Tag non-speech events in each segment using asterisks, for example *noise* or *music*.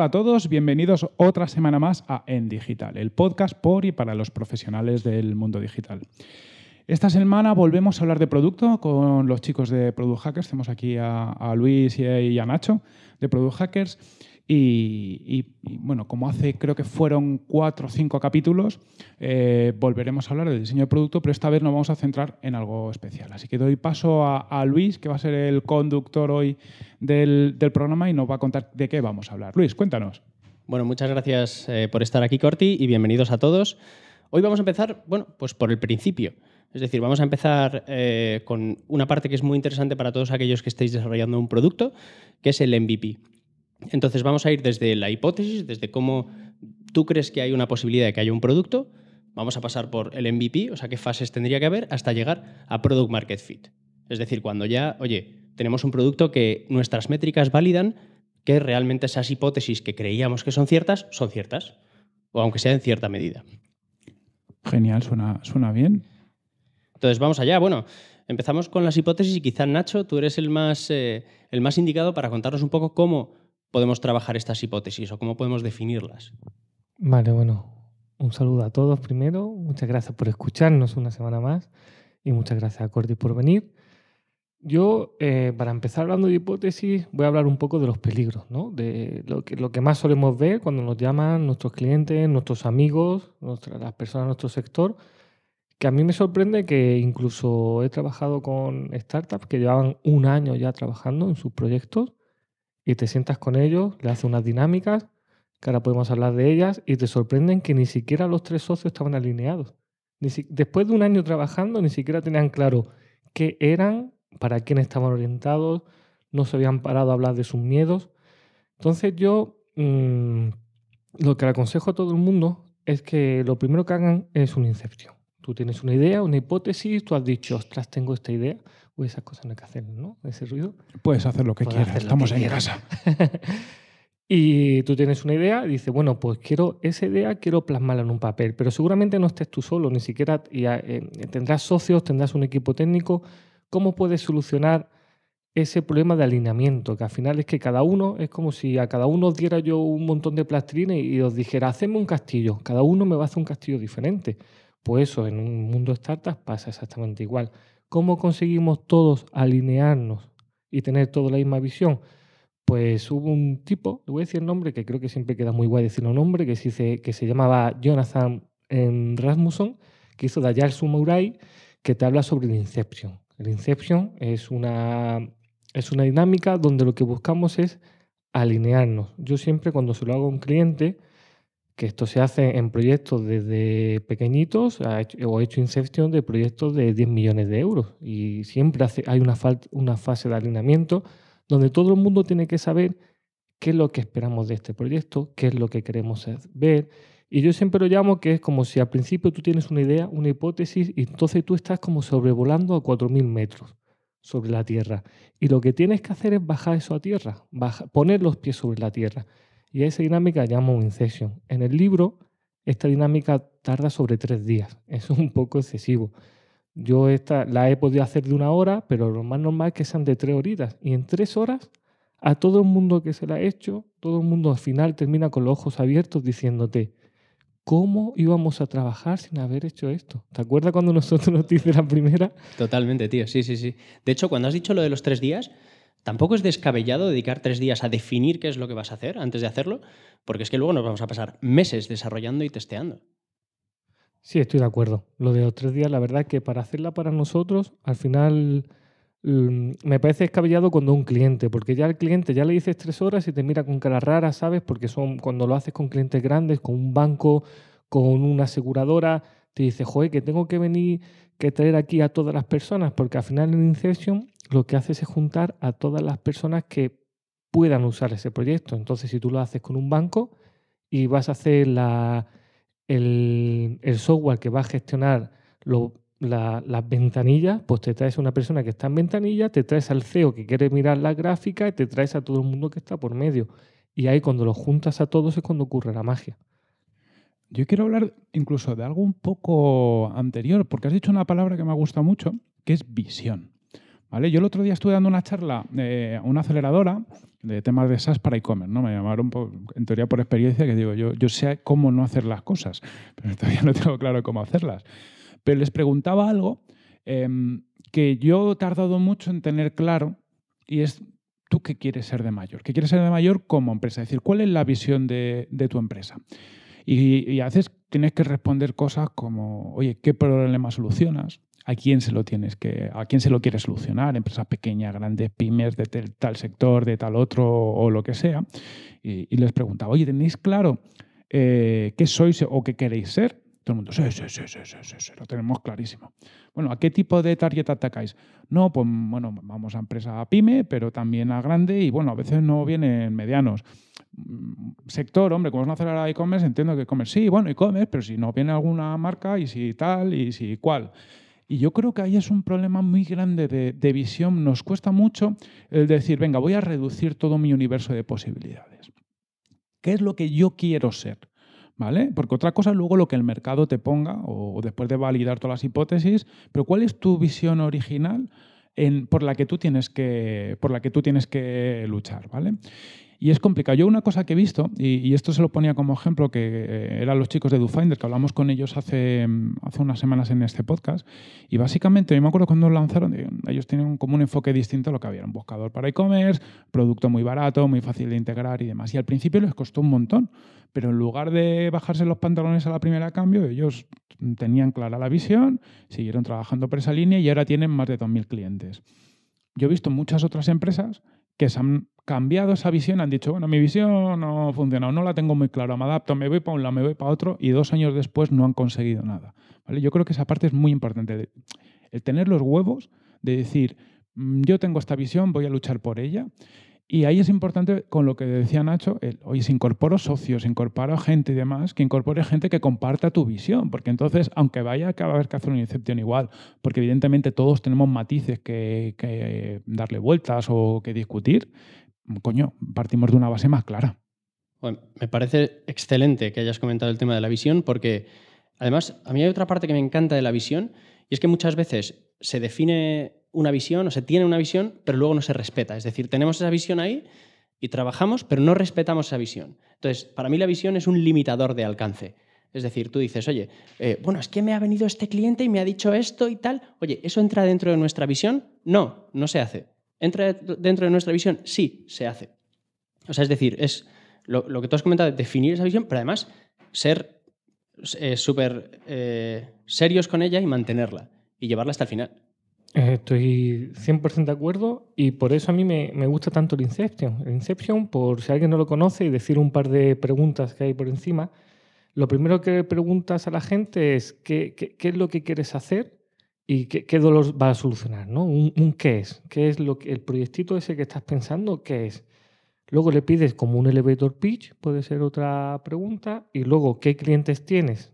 Hola a todos, bienvenidos otra semana más a En Digital, el podcast por y para los profesionales del mundo digital. Esta semana volvemos a hablar de producto con los chicos de Product Hackers. Tenemos aquí a, Luis y a Nacho de Product Hackers. Y, bueno, como hace creo que fueron cuatro o cinco capítulos, eh, volveremos a hablar del diseño de producto, pero esta vez nos vamos a centrar en algo especial. Así que doy paso a, Luis, que va a ser el conductor hoy del, programa y nos va a contar de qué vamos a hablar. Luis, cuéntanos. Bueno, muchas gracias eh, por estar aquí, Corti, y bienvenidos a todos. Hoy vamos a empezar, bueno, pues por el principio. Es decir, vamos a empezar eh, con una parte que es muy interesante para todos aquellos que estéis desarrollando un producto, que es el MVP. Entonces vamos a ir desde la hipótesis, desde cómo tú crees que hay una posibilidad de que haya un producto, vamos a pasar por el MVP, o sea, qué fases tendría que haber hasta llegar a Product Market Fit. Es decir, cuando ya, oye, tenemos un producto que nuestras métricas validan que realmente esas hipótesis que creíamos que son ciertas, son ciertas, o aunque sea en cierta medida. Genial, suena, suena bien. Entonces, vamos allá. Bueno, empezamos con las hipótesis y quizás Nacho, tú eres el más, eh, el más indicado para contarnos un poco cómo podemos trabajar estas hipótesis o cómo podemos definirlas? Vale, bueno, un saludo a todos primero. Muchas gracias por escucharnos una semana más y muchas gracias a Cordy por venir. Yo, eh, para empezar hablando de hipótesis, voy a hablar un poco de los peligros, ¿no? de lo que, más solemos ver cuando nos llaman nuestros clientes, nuestros amigos, las personas de nuestro sector, que a mí me sorprende que incluso he trabajado con startups que llevaban un año ya trabajando en sus proyectos y te sientas con ellos, le haces unas dinámicas, que ahora podemos hablar de ellas, y te sorprenden que ni siquiera los tres socios estaban alineados. Después de un año trabajando, ni siquiera tenían claro qué eran, para quién estaban orientados, no se habían parado a hablar de sus miedos. Entonces yo mm, lo que le aconsejo a todo el mundo es que lo primero que hagan es un incepción. Tú tienes una idea, una hipótesis, tú has dicho, ostras, tengo esta idea, esas cosas no hay que hacer, ¿no? Ese ruido. Puedes hacer lo que quieras, estamos en casa. *laughs* y tú tienes una idea y dices, bueno, pues quiero esa idea, quiero plasmarla en un papel, pero seguramente no estés tú solo, ni siquiera ah, eh, tendrás socios, tendrás un equipo técnico. ¿Cómo puedes solucionar ese problema de alineamiento? Que al final es que cada uno, es como si a cada uno os diera yo un montón de plastrines y os dijera, hacedme un castillo, cada uno me va a hacer un castillo diferente. Pues eso, en un mundo de startups pasa exactamente igual ¿Cómo conseguimos todos alinearnos y tener toda la misma visión? Pues hubo un tipo, le voy a decir el nombre, que creo que siempre queda muy guay decir un nombre, que se, llamaba Jonathan em, Rasmussen, que hizo Dayal Sumurai, que te habla sobre el Inception. El Inception es una, es una dinámica donde lo que buscamos es alinearnos. Yo siempre cuando se lo hago a un cliente, que esto se hace en proyectos desde pequeñitos, o he hecho Inception de proyectos de 10 millones de euros. Y siempre hay una, fase de alineamiento donde todo el mundo tiene que saber qué es lo que esperamos de este proyecto, qué es lo que queremos ver. Y yo siempre lo llamo que es como si al principio tú tienes una idea, una hipótesis, y entonces tú estás como sobrevolando a 4.000 metros sobre la Tierra. Y lo que tienes que hacer es bajar eso a tierra, poner los pies sobre la Tierra. Y esa dinámica llamamos Inception. En el libro, esta dinámica tarda sobre tres días. *laughs* es un poco excesivo. Yo esta la he podido hacer de una hora, pero lo más normal es que sean de tres horitas. Y en tres horas, a todo el mundo que se la ha hecho, todo el mundo al final termina con los ojos abiertos diciéndote, ¿cómo íbamos a trabajar sin haber hecho esto? ¿Te acuerdas cuando nosotros nos dice la primera? Totalmente, tío, sí, sí, sí. De hecho, cuando has dicho lo de los tres días, Tampoco es descabellado dedicar tres días a definir qué es lo que vas a hacer antes de hacerlo, porque es que luego nos vamos a pasar meses desarrollando y testeando. Sí, estoy de acuerdo. Lo de los tres días, la verdad es que para hacerla para nosotros, al final mm, me parece descabellado cuando un cliente, porque ya el cliente ya le dices tres horas y te mira con cara rara, ¿sabes? Porque son cuando lo haces con clientes grandes, con un banco, con una aseguradora, te dice, joder, que tengo que venir, que traer aquí a todas las personas, porque al final en Inception lo que haces es juntar a todas las personas que puedan usar ese proyecto. Entonces, si tú lo haces con un banco y vas a hacer la, el, software que va a gestionar las ventanillas, pues te traes a una persona que está en ventanilla, te traes al CEO que quiere mirar la gráfica y te traes a todo el mundo que está por medio. Y ahí cuando lo juntas a todos es cuando ocurre la magia. Yo quiero hablar incluso de algo un poco anterior, porque has dicho una palabra que me gusta mucho, que es visión. Yo el otro día estuve dando una charla eh, a una aceleradora de temas de SaaS para e-commerce, ¿no? Me llamaron, en teoría, por experiencia, que digo, yo, yo sé cómo no hacer las cosas, *laughs* pero todavía no tengo claro cómo hacerlas. Pero les preguntaba algo em, que yo he tardado mucho en tener claro y es, ¿tú qué quieres ser de mayor? ¿Qué quieres ser de mayor como empresa? Es decir, ¿cuál es la visión de, tu empresa? Y, y a veces tienes que responder cosas como, oye, ¿qué problema solucionas? a quién se lo tienes que, a quién se lo quieres solucionar, empresas pequeñas, grandes, pymes de tal sector, de tal otro o lo que sea, y, les preguntaba, oye, ¿tenéis claro eh, qué sois o qué queréis ser? Todo el mundo, sí, sí, sí, sí, sí, lo tenemos clarísimo. Bueno, ¿a qué tipo de target atacáis? No, pues bueno, vamos a empresa pyme, pero también a grande y bueno, a veces no vienen medianos. Mm, sector, hombre, como es una acelerada de e-commerce, entiendo que e-commerce sí, bueno, e-commerce, pero si no viene alguna marca y si tal y si cual. Y yo creo que ahí es un problema muy grande de, visión. Nos cuesta mucho el decir, venga, voy a reducir todo mi universo de posibilidades. ¿Qué es lo que yo quiero ser? ¿Vale? Porque otra cosa luego lo que el mercado te ponga o después de validar todas las hipótesis, pero ¿cuál es tu visión original en, por, la que tú tienes que, por la que tú tienes que luchar? ¿vale? Y es complicado. Yo una cosa que he visto, y, esto se lo ponía como ejemplo, que eh, eran los chicos de DoFinder, que hablamos con ellos mm, hace, unas semanas en este podcast, y básicamente, me acuerdo cuando lanzaron, eh, ellos tienen como un enfoque distinto a lo que había, un buscador para e-commerce, producto muy barato, muy fácil de integrar y demás. Y al principio les costó un montón, pero en lugar de bajarse los pantalones a la primera cambio, ellos mm, tenían clara la visión, siguieron trabajando por esa línea y ahora tienen más de 2.000 clientes. Yo he visto muchas otras empresas que se han cambiado esa visión, han dicho, bueno, mi visión no ha no la tengo muy clara, me adapto, me voy para un lado, me voy para otro, y dos años después no han conseguido nada. ¿vale? Yo creo que esa parte es muy importante, el tener los huevos de decir, mm, yo tengo esta visión, voy a luchar por ella, y ahí es importante con lo que decía Nacho, hoy se si socios, incorporo gente y demás, que incorpore gente que comparta tu visión, porque entonces, aunque vaya, a haber que hacer una incepción igual, porque evidentemente todos tenemos matices que, que darle vueltas o que discutir, coño, partimos de una base más clara. Bueno, me parece excelente que hayas comentado el tema de la visión, porque además a mí hay otra parte que me encanta de la visión y es que muchas veces se define una visión o se tiene una visión, pero luego no se respeta. Es decir, tenemos esa visión ahí y trabajamos, pero no respetamos esa visión. Entonces, para mí la visión es un limitador de alcance. Es decir, tú dices, oye, eh, bueno, es que me ha venido este cliente y me ha dicho esto y tal. Oye, ¿eso entra dentro de nuestra visión? No, no se hace. ¿Entra dentro de nuestra visión? Sí, se hace. O sea, es decir, es lo, lo que tú has comentado, definir esa visión, pero además ser eh, súper eh, serios con ella y mantenerla y llevarla hasta el final. Eh, estoy 100% de acuerdo y por eso a mí me, gusta tanto el Inception. El Inception, por si alguien no lo conoce y decir un par de preguntas que hay por encima, lo primero que preguntas a la gente es qué, es lo que quieres hacer y qué, qué dolor va a solucionar, Un, qué es, qué es lo que, el proyectito ese que estás pensando, qué es. Luego le pides como un elevator pitch, puede ser otra pregunta, y luego qué clientes tienes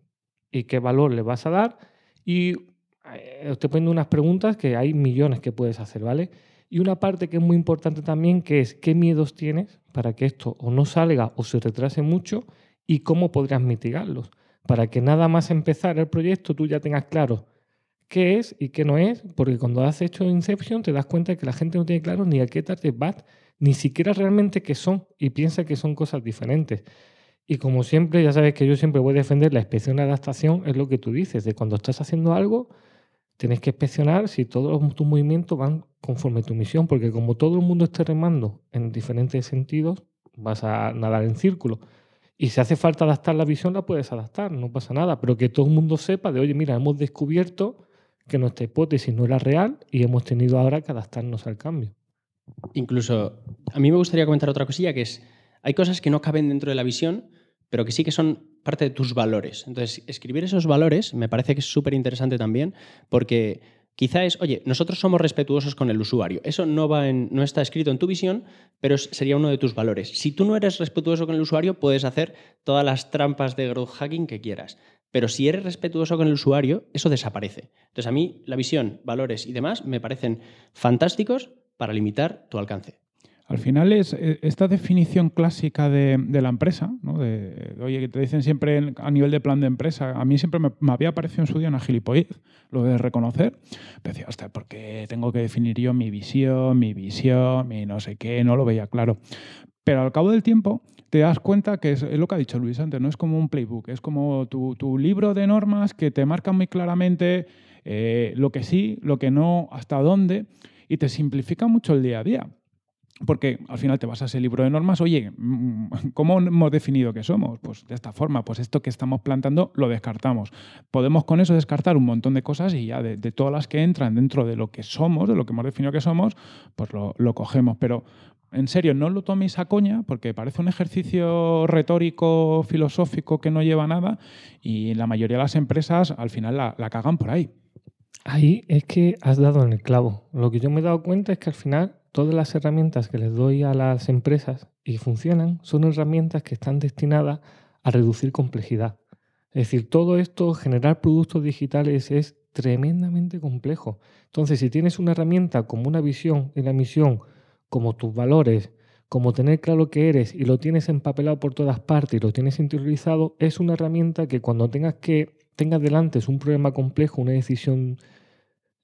y qué valor le vas a dar. Y eh, te ponen unas preguntas que hay millones que puedes hacer, ¿vale? Y una parte que es muy importante también, que es qué miedos tienes para que esto o no salga o se retrase mucho y cómo podrías mitigarlos. Para que nada más empezar el proyecto tú ya tengas claro qué es y qué no es, porque cuando has hecho Inception te das cuenta que la gente no tiene claro ni a qué tarde vas ni siquiera realmente que son y piensa que son cosas diferentes. Y como siempre, ya sabes que yo siempre voy a defender la inspección de adaptación, es lo que tú dices, de cuando estás haciendo algo, tienes que inspeccionar si todos tus movimientos van conforme a tu misión, porque como todo el mundo esté remando en diferentes sentidos, vas a nadar en círculo. Y si hace falta adaptar la visión, la puedes adaptar, no pasa nada, pero que todo el mundo sepa de, oye, mira, hemos descubierto que nuestra hipótesis no era real y hemos tenido ahora que adaptarnos al cambio. Incluso, a mí me gustaría comentar otra cosilla, que es, hay cosas que no caben dentro de la visión, pero que sí que son parte de tus valores. Entonces, escribir esos valores me parece que es súper interesante también, porque quizá es, oye, nosotros somos respetuosos con el usuario. Eso no, va en, no está escrito en tu visión, pero sería uno de tus valores. Si tú no eres respetuoso con el usuario, puedes hacer todas las trampas de growth hacking que quieras. Pero si eres respetuoso con el usuario, eso desaparece. Entonces, a mí la visión, valores y demás me parecen fantásticos, para limitar tu alcance. Al final es eh, esta definición clásica de, la empresa, ¿no? de, oye, que te dicen siempre a nivel de plan de empresa, a mí siempre me, había parecido en su día una gilipollez, lo de reconocer, pero decía, hasta porque tengo que definir yo mi visión, mi visión, mi no sé qué, no lo veía claro. Pero al cabo del tiempo te das cuenta que es, lo que ha dicho Luis antes, no es como un playbook, es como tu, libro de normas que te marcan muy claramente eh, lo que sí, lo que no, hasta dónde y te simplifica mucho el día a día. Porque al final te vas a ese libro de normas, oye, mm, ¿cómo hemos definido que somos? Pues de esta forma, pues esto que estamos plantando lo descartamos. Podemos con eso descartar un montón de cosas y ya de, todas las que entran dentro de lo que somos, de lo que hemos definido que somos, pues lo, cogemos. Pero en serio, no lo toméis a coña porque parece un ejercicio retórico, filosófico que no lleva nada y la mayoría de las empresas al final la, la cagan por ahí. Ahí es que has dado en el clavo. Lo que yo me he dado cuenta es que al final todas las herramientas que les doy a las empresas y funcionan son herramientas que están destinadas a reducir complejidad. Es decir, todo esto, generar productos digitales es tremendamente complejo. Entonces, si tienes una herramienta como una visión y la misión, como tus valores, como tener claro qué eres y lo tienes empapelado por todas partes y lo tienes interiorizado, es una herramienta que cuando tengas que tengas delante es un problema complejo, una decisión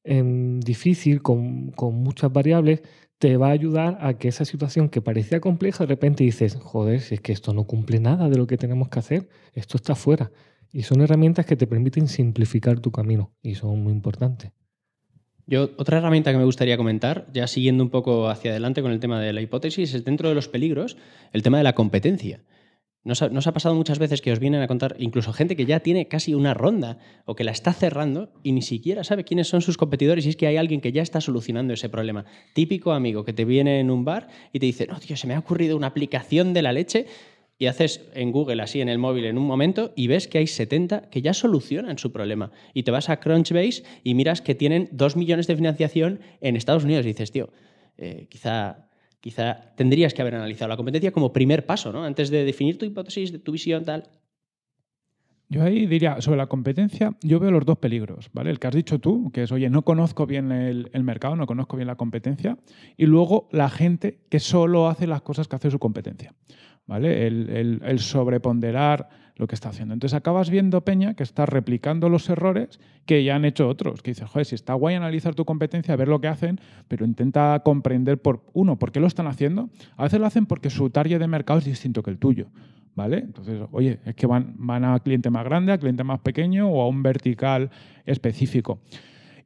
Em, difícil, con, con, muchas variables, te va a ayudar a que esa situación que parecía compleja, de repente dices, joder, si es que esto no cumple nada de lo que tenemos que hacer, esto está fuera. Y son herramientas que te permiten simplificar tu camino y son muy importantes. Yo, otra herramienta que me gustaría comentar, ya siguiendo un poco hacia adelante con el tema de la hipótesis, es dentro de los peligros el tema de la competencia. Nos ha, ha, pasado muchas veces que os vienen a contar, incluso gente que ya tiene casi una ronda o que la está cerrando y ni siquiera sabe quiénes son sus competidores y es que hay alguien que ya está solucionando ese problema. Típico amigo que te viene en un bar y te dice, no, tío, se me ha ocurrido una aplicación de la leche y haces en Google así en el móvil en un momento y ves que hay 70 que ya solucionan su problema. Y te vas a Crunchbase y miras que tienen 2 millones de financiación en Estados Unidos y dices, tío, eh, quizá quizá tendrías que haber analizado la competencia como primer paso, ¿no? Antes de definir tu hipótesis, tu visión, tal. Yo ahí diría, sobre la competencia, yo veo los dos peligros, ¿vale? El que has dicho tú, que es, oye, no conozco bien el, mercado, no conozco bien la competencia, y luego la gente que solo hace las cosas que hace su competencia, ¿vale? el sobreponderar lo que está haciendo. Entonces acabas viendo Peña que está replicando los errores que ya han hecho otros, que dices, joder, si está guay analizar tu competencia, ver lo que hacen, pero intenta comprender, por uno, por qué lo están haciendo. A veces lo hacen porque su target de mercado es distinto que el tuyo. ¿Vale? Entonces, oye, es que van, van a cliente más grande, a cliente más pequeño o a un vertical específico.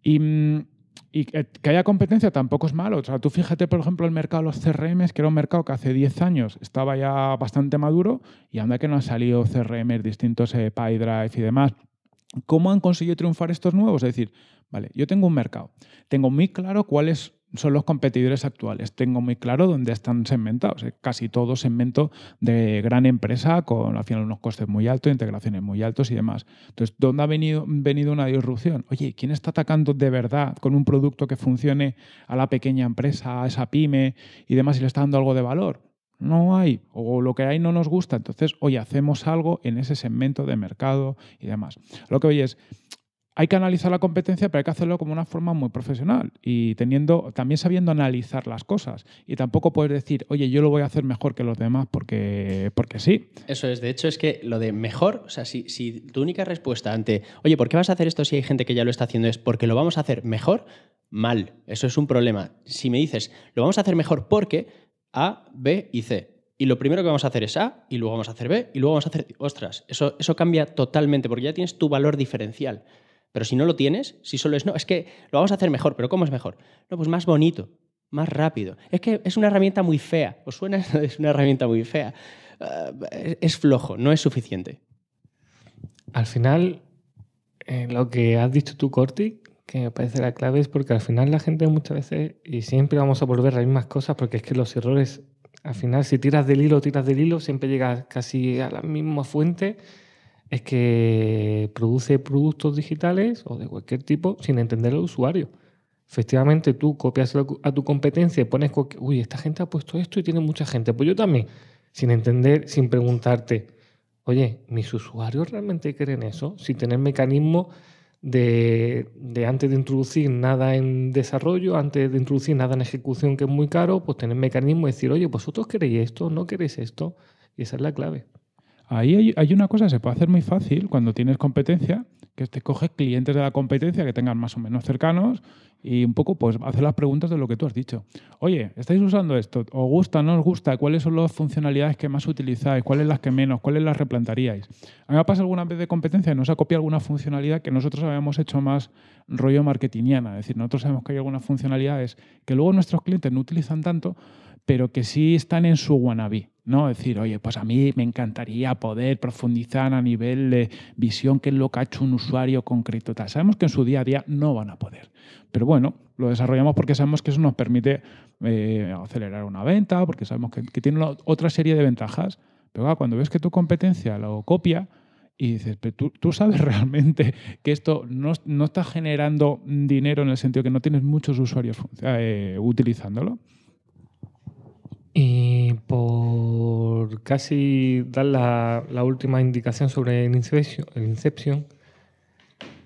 Y mm, y que haya competencia tampoco es malo. sea, tú fíjate, por ejemplo, el mercado de los CRMs, que era un mercado que hace 10 años estaba ya bastante maduro y anda que no han salido CRMs distintos, eh, PyDrive y demás. ¿Cómo han conseguido triunfar estos nuevos? Es decir, vale, yo tengo un mercado, tengo muy claro cuál es son los competidores actuales. Tengo muy claro dónde están segmentados. Eh, casi todo segmento de gran empresa con al final unos costes muy altos, integraciones muy altos y demás. Entonces, ¿dónde ha venido, venido una disrupción? Oye, ¿quién está atacando de verdad con un producto que funcione a la pequeña empresa, a esa pyme y demás y le está dando algo de valor? No hay, o lo que hay no nos gusta. Entonces, hoy hacemos algo en ese segmento de mercado y demás. Lo que hoy es hay que analizar la competencia, pero hay que hacerlo como una forma muy profesional y teniendo, también sabiendo analizar las cosas. Y tampoco puedes decir, oye, yo lo voy a hacer mejor que los demás porque, porque sí. Eso es, de hecho, es que lo de mejor, o sea, si, tu única respuesta ante, oye, ¿por qué vas a hacer esto si hay gente que ya lo está haciendo? Es porque lo vamos a hacer mejor, mal. Eso es un problema. Si me dices, lo vamos a hacer mejor porque A, B y C y lo primero que vamos a hacer es A, y luego vamos a hacer B, y luego vamos a hacer... Ostras, eso, eso cambia totalmente, porque ya tienes tu valor diferencial. Pero si no lo tienes, si solo es no, es que lo vamos a hacer mejor, pero ¿cómo es mejor? No, pues más bonito, más rápido. Es que es una herramienta muy fea. ¿Os suena? *laughs* Es una herramienta muy fea. Ah, es flojo, no es suficiente. Al final, eh, lo que has dicho tú, Corti, que me parece la clave, es porque al final la gente muchas veces, y siempre vamos a volver a las mismas cosas, porque es que los errores, al final, si tiras del hilo, tiras del hilo, siempre llegas casi a la misma fuente es que produce productos digitales o de cualquier tipo sin entender al usuario. Efectivamente, tú copias a tu competencia y pones, uy, esta gente ha puesto esto y tiene mucha gente, pues yo también, sin entender, sin preguntarte, oye, ¿mis usuarios realmente creen eso? Si tener mecanismo de, antes de introducir nada en desarrollo, antes de introducir nada en ejecución que es muy caro, pues tener mecanismo de decir, oye, vosotros queréis esto, no queréis esto, y esa es la clave. Ahí hay, una cosa que se puede hacer muy fácil cuando tienes competencia, que te coges clientes de la competencia que tengan más o menos cercanos y un poco pues hacer las preguntas de lo que tú has dicho. Oye, ¿estáis usando esto? ¿Os gusta? ¿No os gusta? ¿Cuáles son las funcionalidades que más utilizáis? ¿Cuáles las que menos? ¿Cuáles las replantaríais? A mí me pasa alguna vez de competencia y nos ha copiado alguna funcionalidad que nosotros habíamos hecho más rollo marketingiana. Es decir, nosotros sabemos que hay algunas funcionalidades que luego nuestros clientes no utilizan tanto, pero que sí están en su wannabe. ¿no? decir, oye, pues a mí me encantaría poder profundizar a nivel de visión qué es lo que ha hecho un usuario concreto. Sabemos que en su día a día no van a poder, pero bueno, lo desarrollamos porque sabemos que eso nos permite eh, acelerar una venta, porque sabemos que, tiene otra serie de ventajas. Pero cuando ves que tu competencia lo copia y dices, pero tú, tú sabes *laughs* realmente que esto no, está generando dinero en el sentido que no tienes muchos usuarios eh, utilizándolo. Y por casi dar la, última indicación sobre Inception,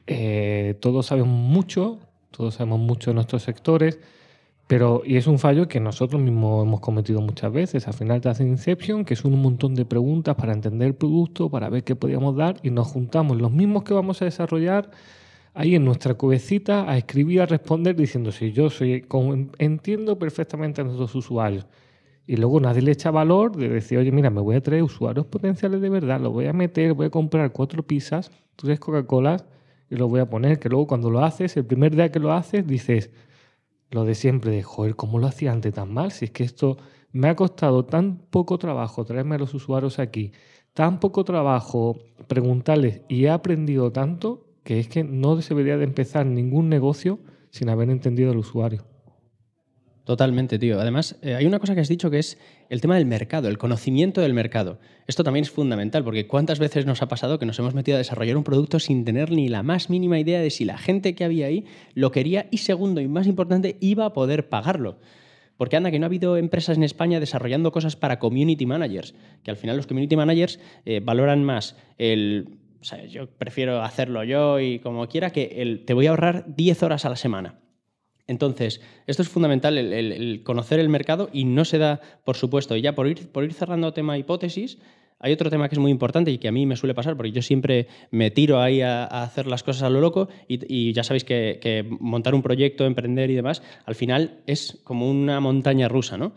eh, todos sabemos mucho, todos sabemos mucho de nuestros sectores, pero y es un fallo que nosotros mismos hemos cometido muchas veces. Al final te hacen Inception, que son un montón de preguntas para entender el producto, para ver qué podíamos dar, y nos juntamos los mismos que vamos a desarrollar ahí en nuestra cubecita a escribir, a responder, diciendo, si sí, yo soy, entiendo perfectamente a nuestros usuarios y luego nadie le echa valor de decir, oye, mira, me voy a traer usuarios potenciales de verdad, lo voy a meter, voy a comprar cuatro pizzas, tres Coca-Colas y lo voy a poner. Que luego cuando lo haces, el primer día que lo haces, dices lo de siempre, de joder, ¿cómo lo hacía antes tan mal? Si es que esto me ha costado tan poco trabajo traerme a los usuarios aquí, tan poco trabajo preguntarles y he aprendido tanto que es que no debería de empezar ningún negocio sin haber entendido al usuario. Totalmente, tío. Además, eh, hay una cosa que has dicho que es el tema del mercado, el conocimiento del mercado. Esto también es fundamental, porque ¿cuántas veces nos ha pasado que nos hemos metido a desarrollar un producto sin tener ni la más mínima idea de si la gente que había ahí lo quería y, segundo y más importante, iba a poder pagarlo? Porque anda, que no ha habido empresas en España desarrollando cosas para community managers, que al final los community managers eh, valoran más el... O sea, yo prefiero hacerlo yo y como quiera que el, te voy a ahorrar 10 horas a la semana entonces, esto es fundamental, el, conocer el mercado y no se da, por supuesto, y ya por ir, cerrando tema hipótesis, hay otro tema que es muy importante y que a mí me suele pasar, porque yo siempre me tiro ahí a, hacer las cosas a lo loco y, ya sabéis que, que, montar un proyecto, emprender y demás, al final es como una montaña rusa, ¿no?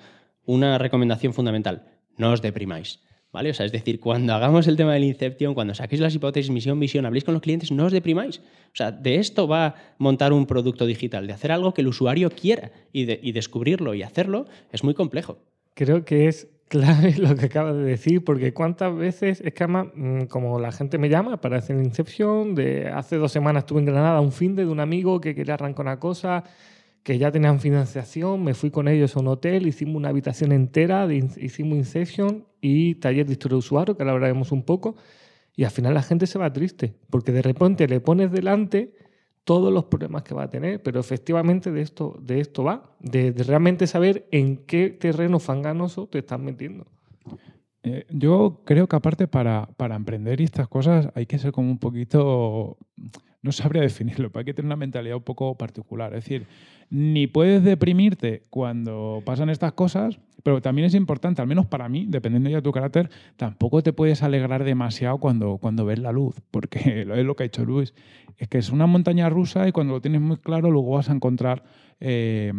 Una recomendación fundamental, no os deprimáis. ¿Vale? O sea, es decir, cuando hagamos el tema del Inception, cuando saquéis las hipótesis, misión, visión, habléis con los clientes, no os deprimáis. O sea, de esto va a montar un producto digital, de hacer algo que el usuario quiera y, descubrirlo y hacerlo es muy complejo. Creo que es clave *laughs* lo que acabas de decir, porque cuántas veces es que mm, como la gente me llama para hacer Inception, de hace dos semanas estuve en Granada, un fin de un amigo que quería arrancar una cosa, que ya tenían financiación, me fui con ellos a un hotel, hicimos una habitación entera, de, hicimos Inception y taller de historia de usuario, que ahora hablaremos un poco, y al final la gente se va triste, porque de repente le pones delante todos los problemas que va a tener, pero efectivamente de esto, de esto va, de, realmente saber en qué terreno fanganoso te estás metiendo. Eh, yo creo que aparte para, para emprender estas cosas hay que ser como un poquito no sabría *laughs* definirlo, pero hay que tener una mentalidad un poco particular. Es decir, ni puedes deprimirte cuando pasan estas cosas, pero también es importante, al menos para mí, dependiendo ya de tu carácter, tampoco te puedes alegrar demasiado cuando, cuando ves la luz, porque *laughs* es lo que ha hecho Luis. Es que es una montaña rusa y cuando lo tienes muy claro, luego vas a encontrar eh,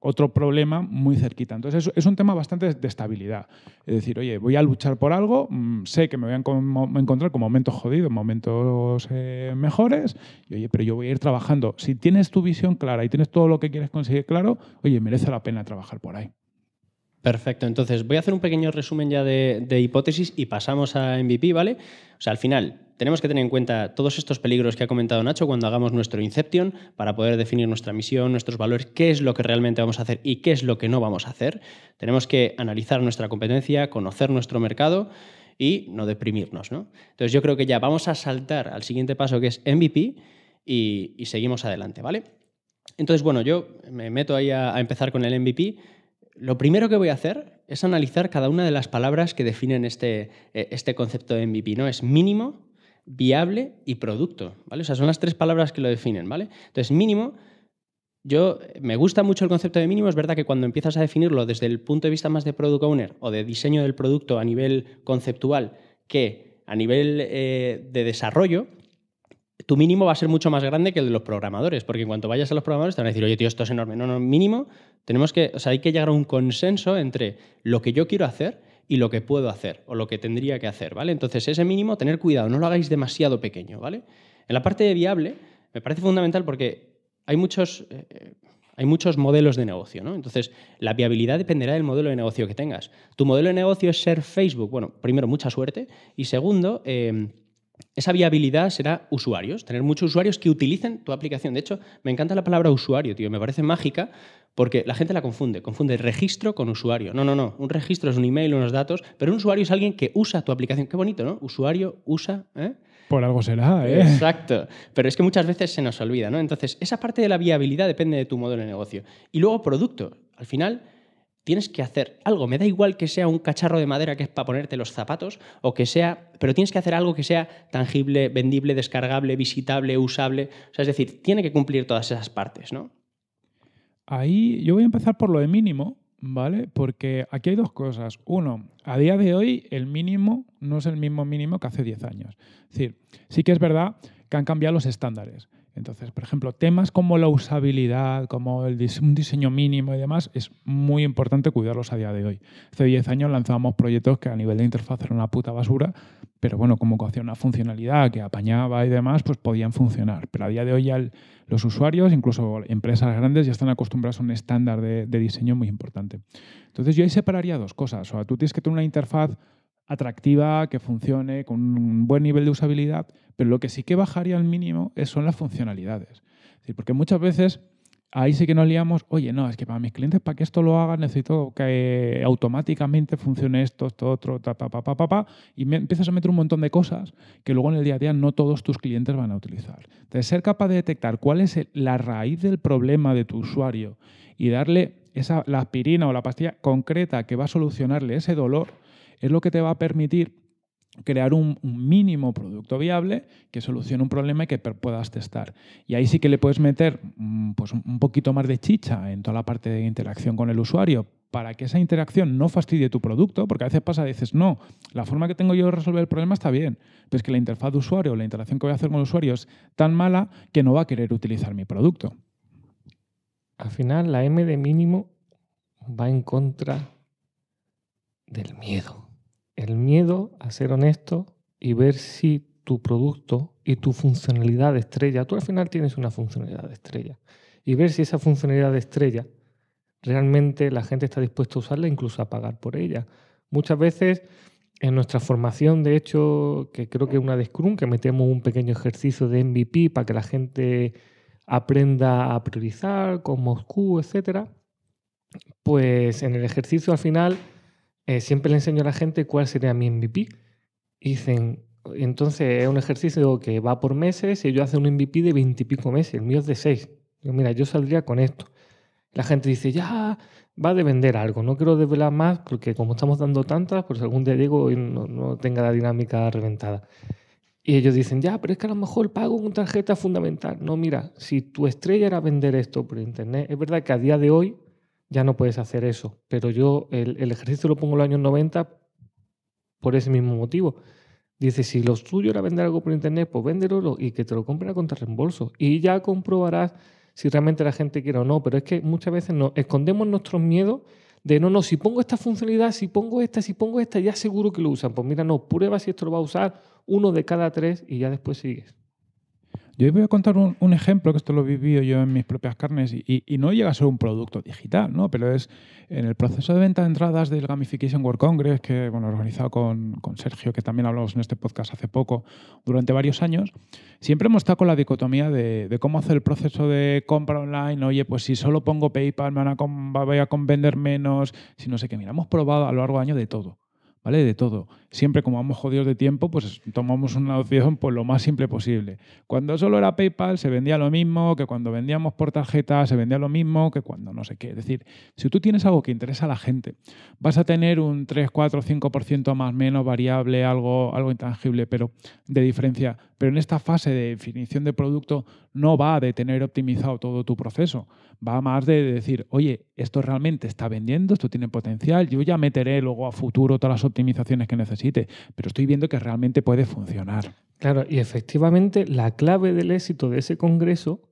otro problema muy cerquita. Entonces es, un tema bastante de estabilidad. Es decir, oye, voy a luchar por algo, mm, sé que me voy a encontrar con momentos jodidos, momentos eh, mejores, y oye, pero yo voy a ir trabajando. Si tienes tu visión clara y tienes todo lo que quieres conseguir claro, oye, merece la pena trabajar por ahí. Perfecto, entonces voy a hacer un pequeño resumen ya de, hipótesis y pasamos a MVP, ¿vale? O sea, al final tenemos que tener en cuenta todos estos peligros que ha comentado Nacho cuando hagamos nuestro Inception para poder definir nuestra misión, nuestros valores, qué es lo que realmente vamos a hacer y qué es lo que no vamos a hacer. Tenemos que analizar nuestra competencia, conocer nuestro mercado y no deprimirnos, ¿no? Entonces yo creo que ya vamos a saltar al siguiente paso que es MVP y, seguimos adelante, ¿vale? Entonces, bueno, yo me meto ahí a empezar con el MVP lo primero que voy a hacer es analizar cada una de las palabras que definen este, eh, este concepto de MVP. ¿no? Es mínimo, viable y producto. ¿vale? O sea, son las tres palabras que lo definen. ¿vale? Entonces, mínimo, yo eh, me gusta mucho el concepto de mínimo. Es verdad que cuando empiezas a definirlo desde el punto de vista más de product owner o de diseño del producto a nivel conceptual que a nivel eh, de desarrollo, tu mínimo va a ser mucho más grande que el de los programadores, porque en cuanto vayas a los programadores te van a decir, oye, tío, esto es enorme. No, no, mínimo, tenemos que, o sea, hay que llegar a un consenso entre lo que yo quiero hacer y lo que puedo hacer o lo que tendría que hacer, ¿vale? Entonces, ese mínimo, tener cuidado, no lo hagáis demasiado pequeño, ¿vale? En la parte de viable, me parece fundamental porque hay muchos, eh, eh, hay muchos modelos de negocio, ¿no? Entonces, la viabilidad dependerá del modelo de negocio que tengas. Tu modelo de negocio es ser Facebook, bueno, primero, mucha suerte, y segundo, eh, esa viabilidad será usuarios, tener muchos usuarios que utilicen tu aplicación. De hecho, me encanta la palabra usuario, tío, me parece mágica porque la gente la confunde, confunde registro con usuario. No, no, no, un registro es un email, unos datos, pero un usuario es alguien que usa tu aplicación. Qué bonito, ¿no? Usuario usa... ¿eh? Por algo será, ¿eh? Exacto. Pero es que muchas veces se nos olvida, ¿no? Entonces, esa parte de la viabilidad depende de tu modelo de negocio. Y luego, producto. Al final, tienes que hacer algo. Me da igual que sea un cacharro de madera que es para ponerte los zapatos o que sea, pero tienes que hacer algo que sea tangible, vendible, descargable, visitable, usable. es decir, tiene que cumplir todas esas partes, ¿no? Ahí yo voy a empezar por lo de mínimo, ¿vale? Porque aquí hay dos cosas. Uno, a día de hoy el mínimo no es el mismo mínimo que hace 10 años. Es decir, sí que es verdad que han cambiado los estándares. Entonces, por ejemplo, temas como la usabilidad, como el un diseño mínimo y demás, es muy importante cuidarlos a día de hoy. Hace 10 años lanzábamos proyectos que a nivel de interfaz eran una puta basura, pero bueno, como hacía una funcionalidad que apañaba y demás, pues podían funcionar. Pero a día de hoy ya los usuarios, incluso empresas grandes, ya están acostumbrados a un estándar de, de diseño muy importante. Entonces yo ahí separaría dos cosas. O sea, tú tienes que tener una interfaz atractiva, que funcione con un buen nivel de usabilidad, pero lo que sí que bajaría al mínimo son las funcionalidades. porque muchas veces ahí sí que nos liamos, oye, no, es que para mis clientes, para que esto lo hagan, necesito que automáticamente funcione esto, esto, otro, pa, pa, y me empiezas a meter un montón de cosas que luego en el día a día no todos tus clientes van a utilizar. Entonces, ser capaz de detectar cuál es la raíz del problema de tu usuario y darle esa, la aspirina o la pastilla concreta que va a solucionarle ese dolor, es lo que te va a permitir crear un, mínimo producto viable que solucione un problema y que puedas testar. Y ahí sí que le puedes meter mm, pues, un poquito más de chicha en toda la parte de interacción con el usuario para que esa interacción no fastidie tu producto, porque a veces pasa, dices, no, la forma que tengo yo de resolver el problema está bien, pero es que la interfaz de usuario, la interacción que voy a hacer con el usuario es tan mala que no va a querer utilizar mi producto. Al final, la M de mínimo va en contra del miedo el miedo a ser honesto y ver si tu producto y tu funcionalidad estrella, tú al final tienes una funcionalidad estrella, y ver si esa funcionalidad de estrella realmente la gente está dispuesta a usarla, incluso a pagar por ella. Muchas veces en nuestra formación, de hecho, que creo que es una de Scrum, que metemos un pequeño ejercicio de MVP para que la gente aprenda a priorizar con Moscú, etc. pues en el ejercicio al final eh, siempre le enseño a la gente cuál sería mi MVP. dicen, entonces es un ejercicio que va por meses y yo hace un MVP de veintipico meses, el mío es de seis. Yo mira, yo saldría con esto. La gente dice, ya, va de vender algo, no quiero desvelar más porque como estamos dando tantas, pues algún día llego y no, no tenga la dinámica reventada. Y ellos dicen, ya, pero es que a lo mejor pago con tarjeta fundamental. No, mira, si tu estrella era vender esto por internet, es verdad que a día de hoy ya no puedes hacer eso. Pero yo el, ejercicio lo pongo en los años 90 por ese mismo motivo. Dice, si lo tuyo era vender algo por internet, pues véndelo y que te lo compren a reembolso. Y ya comprobarás si realmente la gente quiere o no. Pero es que muchas veces nos escondemos nuestros miedos de no, no, si pongo esta funcionalidad, si pongo esta, si pongo esta, ya seguro que lo usan. Pues mira, no, prueba si esto lo va a usar uno de cada tres y ya después sigues. Yo voy a contar un, ejemplo, que esto lo vivido yo en mis propias carnes, y, no llega a ser un producto digital, ¿no? pero es en el proceso de venta de entradas del Gamification World Congress, que bueno, organizado con, con Sergio, que también hablamos en este podcast hace poco, durante varios años, siempre hemos estado con la dicotomía de, cómo hacer el proceso de compra online, oye, pues si solo pongo PayPal me van a, voy a vender menos, si no sé qué, mira, hemos probado a lo largo de año de todo. ¿vale? De todo. Siempre como vamos jodidos de tiempo, pues tomamos una opción por lo más simple posible. Cuando solo era PayPal se vendía lo mismo, que cuando vendíamos por tarjeta se vendía lo mismo, que cuando no sé qué. Es decir, si tú tienes algo que interesa a la gente, vas a tener un 3, 4, 5% más menos variable, algo, algo intangible, pero de diferencia. Pero en esta fase de definición de producto no va de tener optimizado todo tu proceso, va más de decir, oye, esto realmente está vendiendo, esto tiene potencial, yo ya meteré luego a futuro todas las optimizaciones que necesite, pero estoy viendo que realmente puede funcionar. Claro, y efectivamente la clave del éxito de ese congreso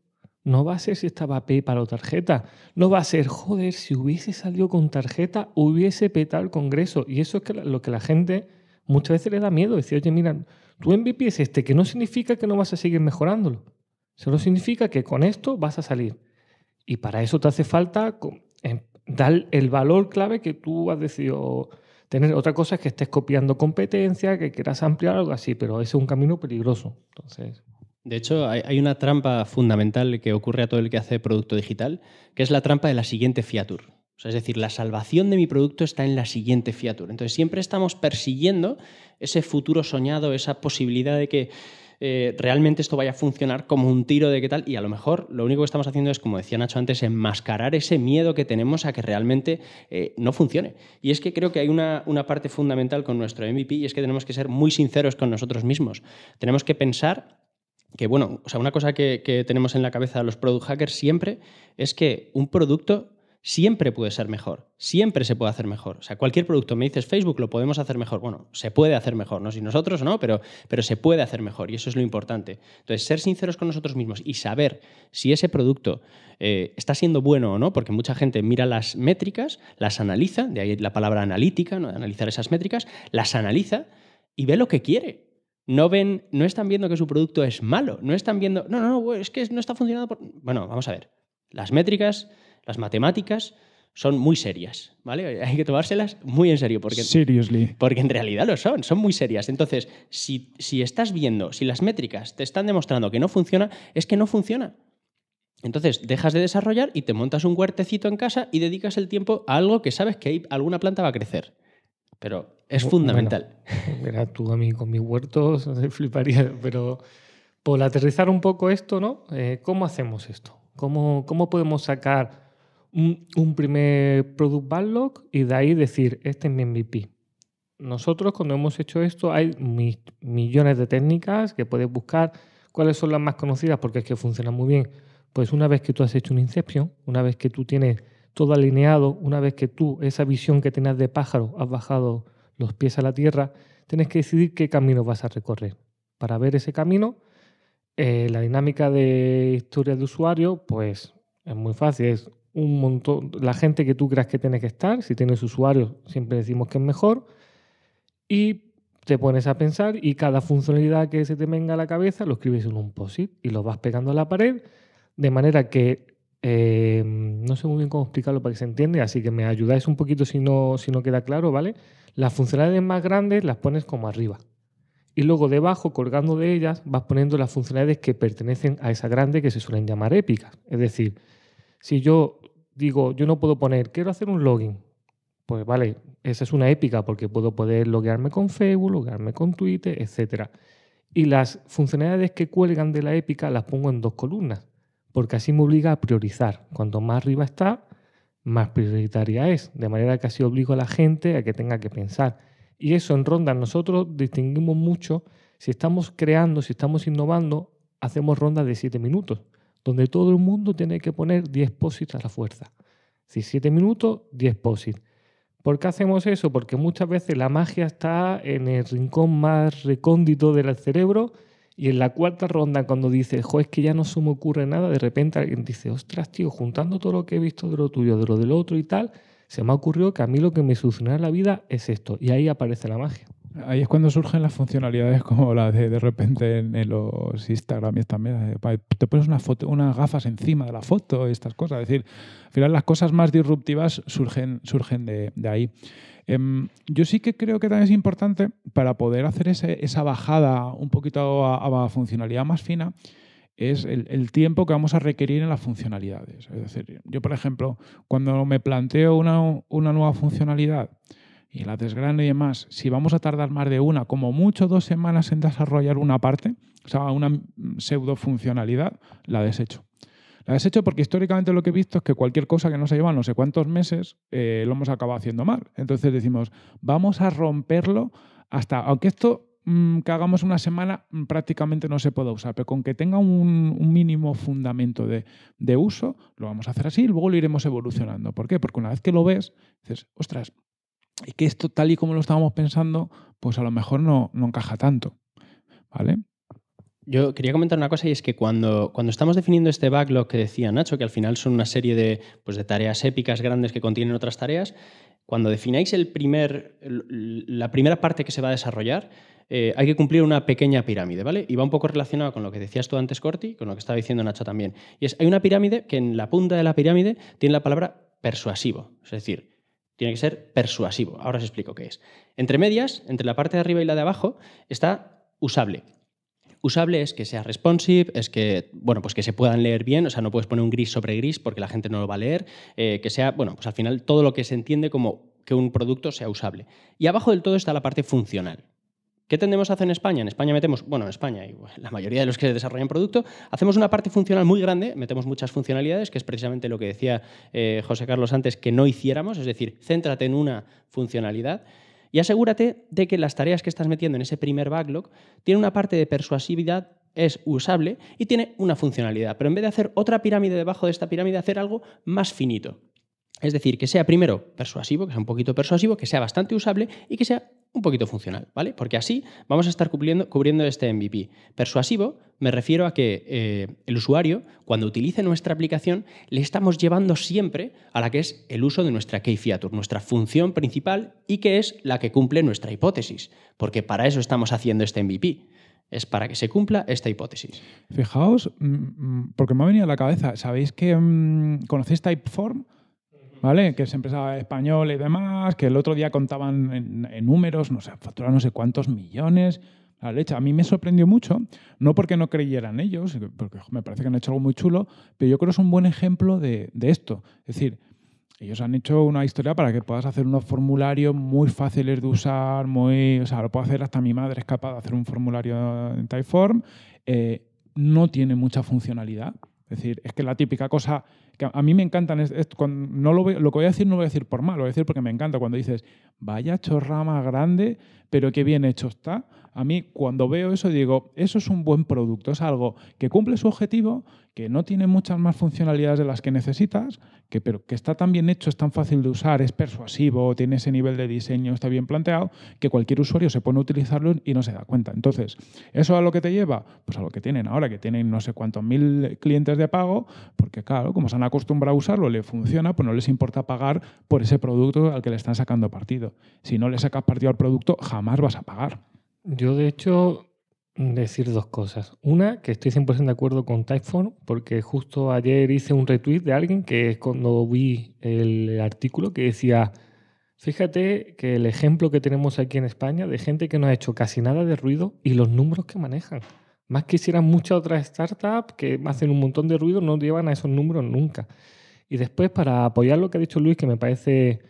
no va a ser si estaba para o tarjeta. No va a ser, joder, si hubiese salido con tarjeta, hubiese petado el Congreso. Y eso es lo que la gente muchas veces le da miedo. Decir, oye, mira, tu MVP es este, que no significa que no vas a seguir mejorándolo. Solo significa que con esto vas a salir. Y para eso te hace falta dar el valor clave que tú has decidido tener. Otra cosa es que estés copiando competencia, que quieras ampliar algo así, pero ese es un camino peligroso. Entonces. De hecho, hay una trampa fundamental que ocurre a todo el que hace producto digital, que es la trampa de la siguiente fiatur. es decir, la salvación de mi producto está en la siguiente fiatur. Entonces, siempre estamos persiguiendo ese futuro soñado, esa posibilidad de que eh, realmente esto vaya a funcionar como un tiro de qué tal. Y a lo mejor lo único que estamos haciendo es, como decía Nacho antes, enmascarar ese miedo que tenemos a que realmente eh, no funcione. Y es que creo que hay una, parte fundamental con nuestro MVP y es que tenemos que ser muy sinceros con nosotros mismos. Tenemos que pensar que bueno, o sea, una cosa que, que, tenemos en la cabeza los product hackers siempre es que un producto siempre puede ser mejor, siempre se puede hacer mejor. O sea, cualquier producto, me dices Facebook, lo podemos hacer mejor. Bueno, se puede hacer mejor, no si nosotros no, pero, pero se puede hacer mejor y eso es lo importante. Entonces, ser sinceros con nosotros mismos y saber si ese producto eh, está siendo bueno o no, porque mucha gente mira las métricas, las analiza, de ahí la palabra analítica, ¿no? analizar esas métricas, las analiza y ve lo que quiere no ven, no están viendo que su producto es malo, no están viendo, no, no, es que no está funcionando por... Bueno, vamos a ver. Las métricas las matemáticas son muy serias, ¿vale? *laughs* Hay que tomárselas muy en serio. Porque, Seriously. Porque en realidad lo son, son muy serias. Entonces, si, si estás viendo, si las métricas te están demostrando que no funciona, es que no funciona. Entonces, dejas de desarrollar y te montas un huertecito en casa y dedicas el tiempo a algo que sabes que alguna planta va a crecer. Pero es fundamental. Mira, tú a mí con mi huerto *laughs* fliparía, pero por aterrizar un poco esto, ¿no? Eh, ¿Cómo hacemos esto? ¿Cómo podemos sacar un primer product backlog y de ahí decir, este es mi MVP. Nosotros cuando hemos hecho esto hay millones de técnicas que puedes buscar. ¿Cuáles son las más conocidas? Porque es que funcionan muy bien. Pues una vez que tú has hecho un inception, una vez que tú tienes todo alineado, una vez que tú esa visión que tenías de pájaro has bajado los pies a la tierra, tienes que decidir qué camino vas a recorrer. Para ver ese camino, eh, la dinámica de historia de usuario, pues es muy fácil. Es un montón, la gente que tú creas que tiene que estar, si tienes usuarios siempre decimos que es mejor, y te pones a pensar y cada funcionalidad que se te venga a la cabeza lo escribes en un post-it y lo vas pegando a la pared, de manera que eh, no sé muy bien cómo explicarlo para que se entiende, así que me ayudáis un poquito si no, si no queda claro, ¿vale? Las funcionalidades más grandes las pones como arriba. Y luego debajo, colgando de ellas, vas poniendo las funcionalidades que pertenecen a esa grande que se suelen llamar épicas. Es decir, si yo digo, yo no puedo poner, quiero hacer un login. Pues vale, esa es una épica porque puedo poder loguearme con Facebook, loguearme con Twitter, etc. Y las funcionalidades que cuelgan de la épica las pongo en dos columnas, porque así me obliga a priorizar. Cuanto más arriba está, más prioritaria es, de manera que así obligo a la gente a que tenga que pensar. Y eso en rondas nosotros distinguimos mucho si estamos creando, si estamos innovando, hacemos rondas de 7 minutos donde todo el mundo tiene que poner 10 posits a la fuerza. Si 7 minutos, 10 posits. ¿Por qué hacemos eso? Porque muchas veces la magia está en el rincón más recóndito del cerebro y en la cuarta ronda cuando dices, jo, es que ya no se me ocurre nada, de repente alguien dice, ostras, tío, juntando todo lo que he visto de lo tuyo, de lo del otro y tal, se me ha ocurrido que a mí lo que me en la vida es esto. Y ahí aparece la magia ahí es cuando surgen las funcionalidades como las de de repente en, los Instagram y también Te pones una unas gafas encima de la foto y estas cosas. Es decir, al final las cosas más disruptivas surgen, surgen de, ahí. Em, yo sí que creo que también es importante para poder hacer esa bajada un poquito a, a funcionalidad más fina es el, tiempo que vamos a requerir en las funcionalidades. Es decir, yo, por ejemplo, cuando me planteo una, una nueva funcionalidad, y la desgrana y demás, si vamos a tardar más de una, como mucho dos semanas en desarrollar una parte, o sea, una pseudo funcionalidad, la desecho. La deshecho porque históricamente lo que he visto es que cualquier cosa que nos lleva no sé cuántos meses eh, lo hemos acabado haciendo mal. Entonces decimos, vamos a romperlo hasta, aunque esto mm, que hagamos una semana mm, prácticamente no se pueda usar, pero con que tenga un, mínimo fundamento de, de, uso, lo vamos a hacer así y luego lo iremos evolucionando. ¿Por qué? Porque una vez que lo ves, dices, ostras, y que esto, tal y como lo estábamos pensando, pues a lo mejor no, no encaja tanto. ¿Vale? Yo quería comentar una cosa y es que cuando, cuando estamos definiendo este backlog que decía Nacho, que al final son una serie de, pues de tareas épicas grandes que contienen otras tareas, cuando defináis el primer, la primera parte que se va a desarrollar, eh, hay que cumplir una pequeña pirámide, ¿vale? Y va un poco relacionado con lo que decías tú antes, Corti, con lo que estaba diciendo Nacho también. Y es, hay una pirámide que en la punta de la pirámide tiene la palabra persuasivo, es decir, tiene que ser persuasivo. Ahora os explico qué es. Entre medias, entre la parte de arriba y la de abajo, está usable. Usable es que sea responsive, es que, bueno, pues que se puedan leer bien, o sea, no puedes poner un gris sobre gris porque la gente no lo va a leer, eh, que sea, bueno, pues al final todo lo que se entiende como que un producto sea usable. Y abajo del todo está la parte funcional. ¿Qué tendemos a hacer en España? En España metemos, bueno, en España y *laughs* la mayoría de los que desarrollan producto, hacemos una parte funcional muy grande, metemos muchas funcionalidades, que es precisamente lo que decía eh, José Carlos antes, que no hiciéramos, es decir, céntrate en una funcionalidad y asegúrate de que las tareas que estás metiendo en ese primer backlog tienen una parte de persuasividad es usable y tiene una funcionalidad, pero en vez de hacer otra pirámide debajo de esta pirámide, hacer algo más finito. Es decir, que sea primero persuasivo, que sea un poquito persuasivo, que sea bastante usable y que sea un poquito funcional, ¿vale? Porque así vamos a estar cubriendo, cubriendo este MVP. Persuasivo me refiero a que eh, el usuario, cuando utilice nuestra aplicación, le estamos llevando siempre a la que es el uso de nuestra key feature, nuestra función principal y que es la que cumple nuestra hipótesis, porque para eso estamos haciendo este MVP es para que se cumpla esta hipótesis. Fijaos, mm, mm, porque me ha venido a la cabeza, ¿sabéis que mm, conocéis Typeform? ¿vale? Que es empresa española y demás, que el otro día contaban en, números, no sé, facturaron no sé cuántos millones. La leche. A mí me sorprendió mucho, no porque no creyeran ellos, porque me parece que han hecho algo muy chulo, pero yo creo que es un buen ejemplo de, esto. Es decir, ellos han hecho una historia para que puedas hacer unos formularios muy fáciles de usar, muy, o sea, lo puedo hacer hasta mi madre es capaz de hacer un formulario en Typeform. Eh, no tiene mucha funcionalidad. Es decir, es que la típica cosa a mí me encantan, es, no lo, lo, que voy a decir no lo voy a decir por mal, lo voy a decir porque me encanta cuando dices, vaya chorrama grande, pero qué bien hecho está, a mí cuando veo eso digo, eso es un buen producto, es algo que cumple su objetivo, que no tiene muchas más funcionalidades de las que necesitas, que, pero que está tan bien hecho, es tan fácil de usar, es persuasivo, tiene ese nivel de diseño, está bien planteado, que cualquier usuario se pone a utilizarlo y no se da cuenta. Entonces, ¿eso a lo que te lleva? Pues a lo que tienen ahora, que tienen no sé cuántos mil clientes de pago, porque claro, como se han acostumbrado a usarlo, le funciona, pues no les importa pagar por ese producto al que le están sacando partido. Si no le sacas partido al producto, jamás vas a pagar. Yo, de hecho, mm, decir dos cosas. Una, que estoy 100% de acuerdo con Typeform, porque justo ayer hice un retweet de alguien que es cuando vi el artículo que decía, fíjate que el ejemplo que tenemos aquí en España de gente que no ha hecho casi nada de ruido y los números que manejan. Más que hicieran muchas otras startups que hacen un montón de ruido, no llevan a esos números nunca. Y después, para apoyar lo que ha dicho Luis, que me parece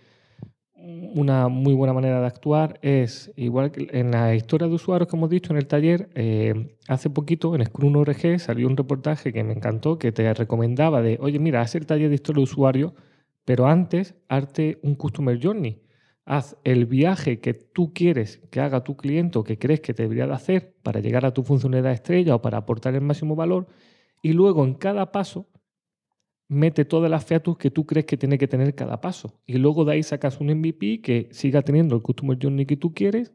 una muy buena manera de actuar es, igual que en la historia de usuarios que hemos dicho en el taller, eh, hace poquito en Scrum ORG salió un reportaje que me encantó que te recomendaba de, oye, mira, haz el taller de historia de usuario, pero antes hazte un Customer Journey. Haz el viaje que tú quieres que haga tu cliente o que crees que debería de hacer para llegar a tu funcionalidad estrella o para aportar el máximo valor y luego en cada paso mete todas las featus que tú crees que tiene que tener cada paso. Y luego de ahí sacas un MVP que siga teniendo el Customer Journey que tú quieres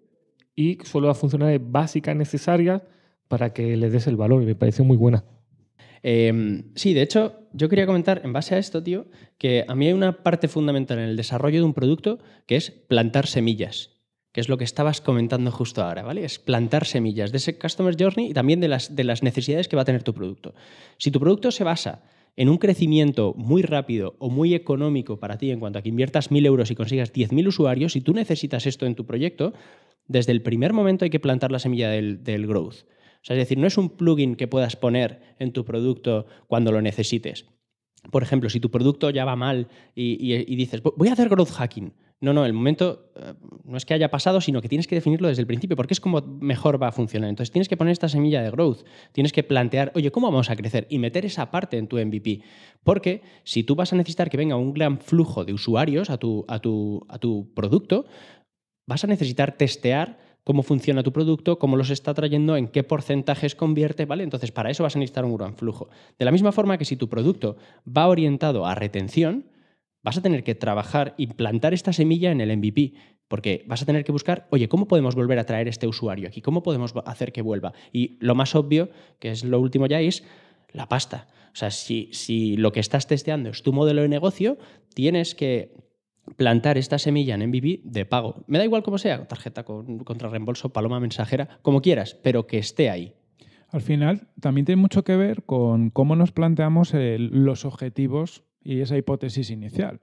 y solo las de básicas necesarias para que le des el valor. Y me parece muy buena. Em, sí, de hecho, yo quería comentar en base a esto, tío, que a mí hay una parte fundamental en el desarrollo de un producto que es plantar semillas que es lo que estabas comentando justo ahora, ¿vale? Es plantar semillas de ese Customer Journey y también de las, de las necesidades que va a tener tu producto. Si tu producto se basa en un crecimiento muy rápido o muy económico para ti en cuanto a que inviertas 1.000 euros y consigas 10.000 usuarios, si tú necesitas esto en tu proyecto, desde el primer momento hay que plantar la semilla del, growth. O sea, es decir, no es un plugin que puedas poner en tu producto cuando lo necesites. Por ejemplo, si tu producto ya va mal y dices, voy a hacer growth hacking, no, no, el momento eh, no es que haya pasado, sino que tienes que definirlo desde el principio, porque es como mejor va a funcionar. Entonces tienes que poner esta semilla de growth, tienes que plantear, oye, ¿cómo vamos a crecer? Y meter esa parte en tu MVP. Porque si tú vas a necesitar que venga un gran flujo de usuarios a tu, a a tu producto, vas a necesitar testear cómo funciona tu producto, cómo los está trayendo, en qué porcentajes convierte, ¿vale? Entonces, para eso vas a necesitar un gran flujo. De la misma forma que si tu producto va orientado a retención, vas a tener que trabajar y plantar esta semilla en el MVP, porque vas a tener que buscar, oye, ¿cómo podemos volver a traer este usuario aquí? ¿Cómo podemos hacer que vuelva? Y lo más obvio, que es lo último ya, es la pasta. O sea, si, lo que estás testeando es tu modelo de negocio, tienes que plantar esta semilla en MVP de pago. Me da igual cómo sea, tarjeta con, contra paloma mensajera, como quieras, pero que esté ahí. Al final, también tiene mucho que ver con cómo nos planteamos los objetivos y esa hipótesis inicial.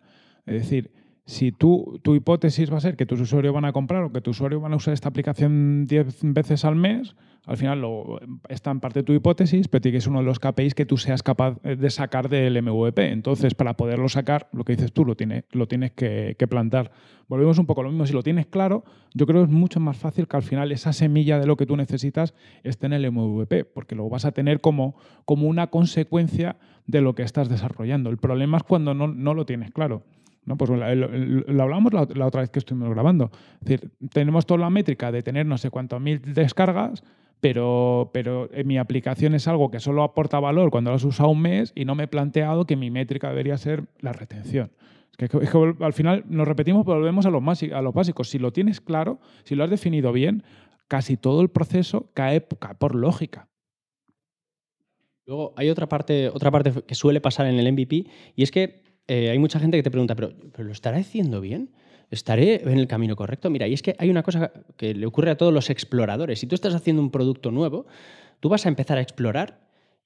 Es decir, si tu hipótesis va a ser que tus usuarios van a comprar o que tus usuarios van a usar esta aplicación 10 veces al mes, al final está en parte tu hipótesis, pero que es uno de los KPIs que tú seas capaz eh, de sacar del MVP. Entonces, para poderlo sacar, lo que dices tú, lo, lo tienes que, plantar. Volvemos un poco a lo mismo, si lo tienes claro, yo creo que es mucho más fácil que al final esa semilla de lo que tú necesitas esté en el MVP, porque lo vas a tener como, como una consecuencia de lo que estás desarrollando. El problema es cuando no lo tienes claro. ¿no? Pues lo, la, otra vez que estuvimos grabando. tenemos toda la métrica de tener no sé cuántos mil descargas, pero, pero en mi aplicación es algo que solo aporta valor cuando lo has usado un mes y no me he planteado que mi métrica debería ser la retención. Es que, al final nos repetimos, volvemos a los, más, a básicos. Si lo tienes claro, si lo has definido bien, casi todo el proceso cae, cae por lógica. Luego hay otra parte, otra parte que suele pasar en el MVP y es que eh, hay mucha gente que te pregunta, ¿pero, ¿pero lo estará haciendo bien? ¿Estaré en el camino correcto? Mira, y es que hay una cosa que le ocurre a todos los exploradores. Si tú estás haciendo un producto nuevo, tú vas a empezar a explorar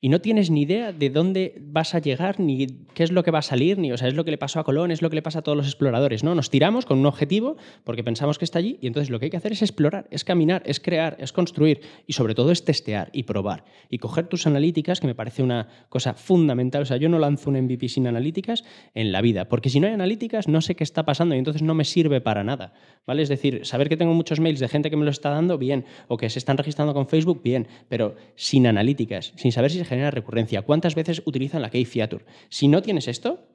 y no tienes ni idea de dónde vas a llegar, ni qué es lo que va a salir, ni, o sea, es lo que le pasó a Colón, es lo que le pasa a todos los exploradores, ¿no? Nos tiramos con un objetivo porque pensamos que está allí y entonces lo que hay que hacer es explorar, es caminar, es crear, es construir y sobre todo es testear y probar y coger tus analíticas, que me parece una cosa fundamental, o sea, yo no lanzo un MVP sin analíticas en la vida, porque si no hay analíticas no sé qué está pasando y entonces no me sirve para nada, ¿vale? Es decir, saber que tengo muchos mails de gente que me lo está dando, bien, o que se están registrando con Facebook, bien, pero sin analíticas, sin saber si se recurrencia, cuántas veces utilizan la key feature. Si no tienes esto,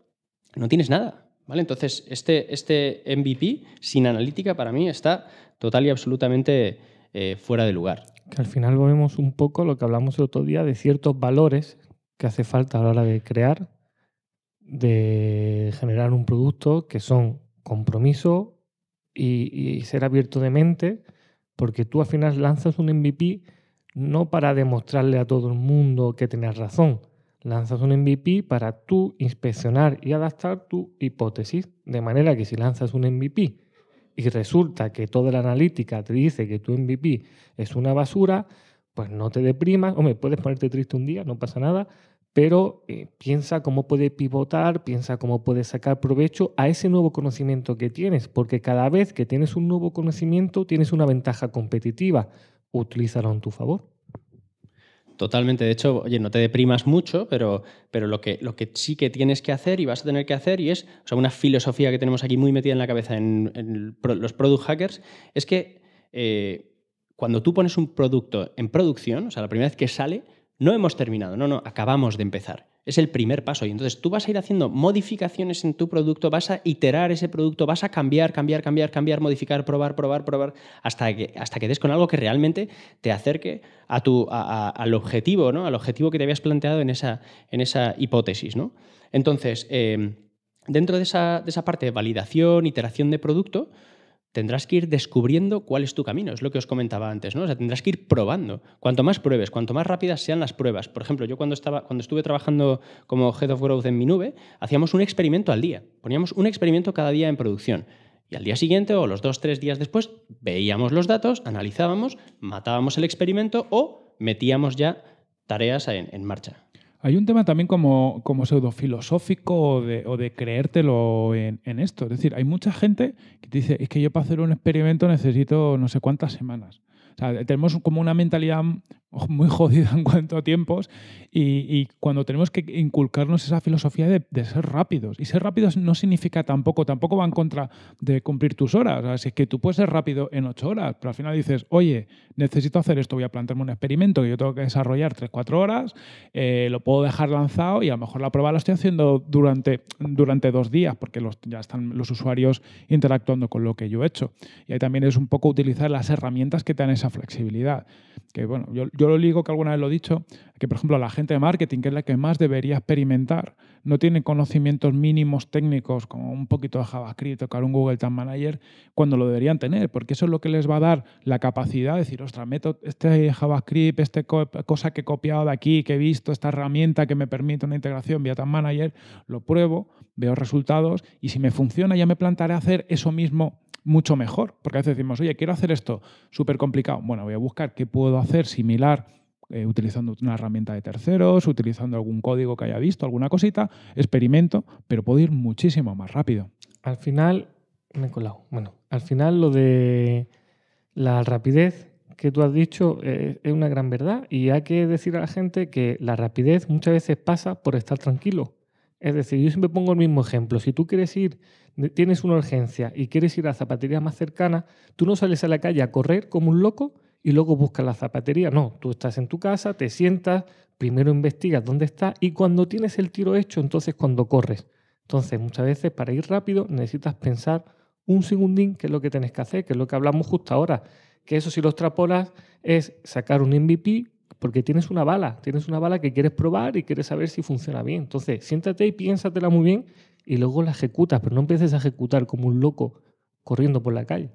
no tienes nada. ¿Vale? Entonces, este, este MVP sin analítica para mí está total y absolutamente eh, fuera de lugar. Que al final volvemos un poco lo que hablamos el otro día de ciertos valores que hace falta a la hora de crear, de generar un producto que son compromiso y, y ser abierto de mente, porque tú al final lanzas un MVP no para demostrarle a todo el mundo que tenías razón. Lanzas un MVP para tú inspeccionar y adaptar tu hipótesis, de manera que si lanzas un MVP y resulta que toda la analítica te dice que tu MVP es una basura, pues no te deprimas, hombre, puedes ponerte triste un día, no pasa nada, pero eh, piensa cómo puedes pivotar, piensa cómo puedes sacar provecho a ese nuevo conocimiento que tienes, porque cada vez que tienes un nuevo conocimiento tienes una ventaja competitiva, utilízalo en tu favor. Totalmente. De hecho, oye, no te deprimas mucho, pero, pero lo, que, lo que sí que tienes que hacer y vas a tener que hacer, y es o sea, una filosofía que tenemos aquí muy metida en la cabeza en, los product hackers, es que eh, cuando tú pones un producto en producción, o sea, la primera vez que sale, no hemos terminado, no, no, acabamos de empezar es el primer paso. Y entonces tú vas a ir haciendo modificaciones en tu producto, vas a iterar ese producto, vas a cambiar, cambiar, cambiar, cambiar, modificar, probar, probar, probar, hasta que, hasta que des con algo que realmente te acerque a tu, al objetivo, ¿no? Al objetivo que te habías planteado en esa, en esa hipótesis, ¿no? Entonces, eh, dentro de esa, de esa parte de validación, iteración de producto, tendrás que ir descubriendo cuál es tu camino, es lo que os comentaba antes, ¿no? O sea, tendrás que ir probando. Cuanto más pruebes, cuanto más rápidas sean las pruebas. Por ejemplo, yo cuando, estaba, cuando estuve trabajando como Head of Growth en mi nube, hacíamos un experimento al día, poníamos un experimento cada día en producción. Y al día siguiente o los dos, tres días después, veíamos los datos, analizábamos, matábamos el experimento o metíamos ya tareas en marcha. Hay un tema también como, como pseudofilosófico o de, o de creértelo en, en, esto. Es decir, hay mucha gente que te dice, es que yo para hacer un experimento necesito no sé cuántas semanas. O sea, tenemos como una mentalidad *laughs* muy jodida en cuanto a tiempos y, cuando tenemos que inculcarnos esa filosofía de, ser rápidos. Y ser rápidos no significa tampoco, tampoco va en contra de cumplir tus horas. O es que tú puedes ser rápido en ocho horas, pero al final dices, oye, necesito hacer esto, voy a plantearme un experimento que yo tengo que desarrollar tres, cuatro horas, eh, lo puedo dejar lanzado y a lo mejor la prueba la estoy haciendo durante, durante dos días porque los, ya están los usuarios interactuando con lo que yo he hecho. Y ahí también es un poco utilizar las herramientas que te dan esa flexibilidad. Que bueno, yo, yo lo digo que alguna vez lo he dicho, que por ejemplo la gente de marketing, que es la que más debería experimentar, no tiene conocimientos mínimos técnicos como un poquito de JavaScript, tocar un Google Tag Manager, cuando lo deberían tener, porque eso es lo que les va a dar la capacidad de decir, ostras, meto este JavaScript, esta cosa que he copiado de aquí, que he visto, esta herramienta que me permite una integración vía Tag Manager, lo pruebo, veo resultados y si me funciona ya me plantaré a hacer eso mismo mucho mejor, porque a veces decimos, oye, quiero hacer esto súper complicado, bueno, voy a buscar qué puedo hacer similar eh, utilizando una herramienta de terceros, utilizando algún código que haya visto, alguna cosita, experimento, pero puedo ir muchísimo más rápido. Al final, me he colado. Bueno, al final lo de la rapidez que tú has dicho eh, es una gran verdad y hay que decir a la gente que la rapidez muchas veces pasa por estar tranquilo. Es decir, yo siempre pongo el mismo ejemplo. Si tú quieres ir, tienes una urgencia y quieres ir a la zapatería más cercana, tú no sales a la calle a correr como un loco, y luego buscas la zapatería. No, tú estás en tu casa, te sientas, primero investigas dónde está y cuando tienes el tiro hecho, entonces cuando corres. Entonces, muchas veces para ir rápido necesitas pensar un segundín qué es lo que tienes que hacer, que es lo que hablamos justo ahora. Que eso si lo extrapolas es sacar un MVP porque tienes una bala, tienes una bala que quieres probar y quieres saber si funciona bien. Entonces, siéntate y piénsatela muy bien y luego la ejecutas, pero no empieces a ejecutar como un loco corriendo por la calle.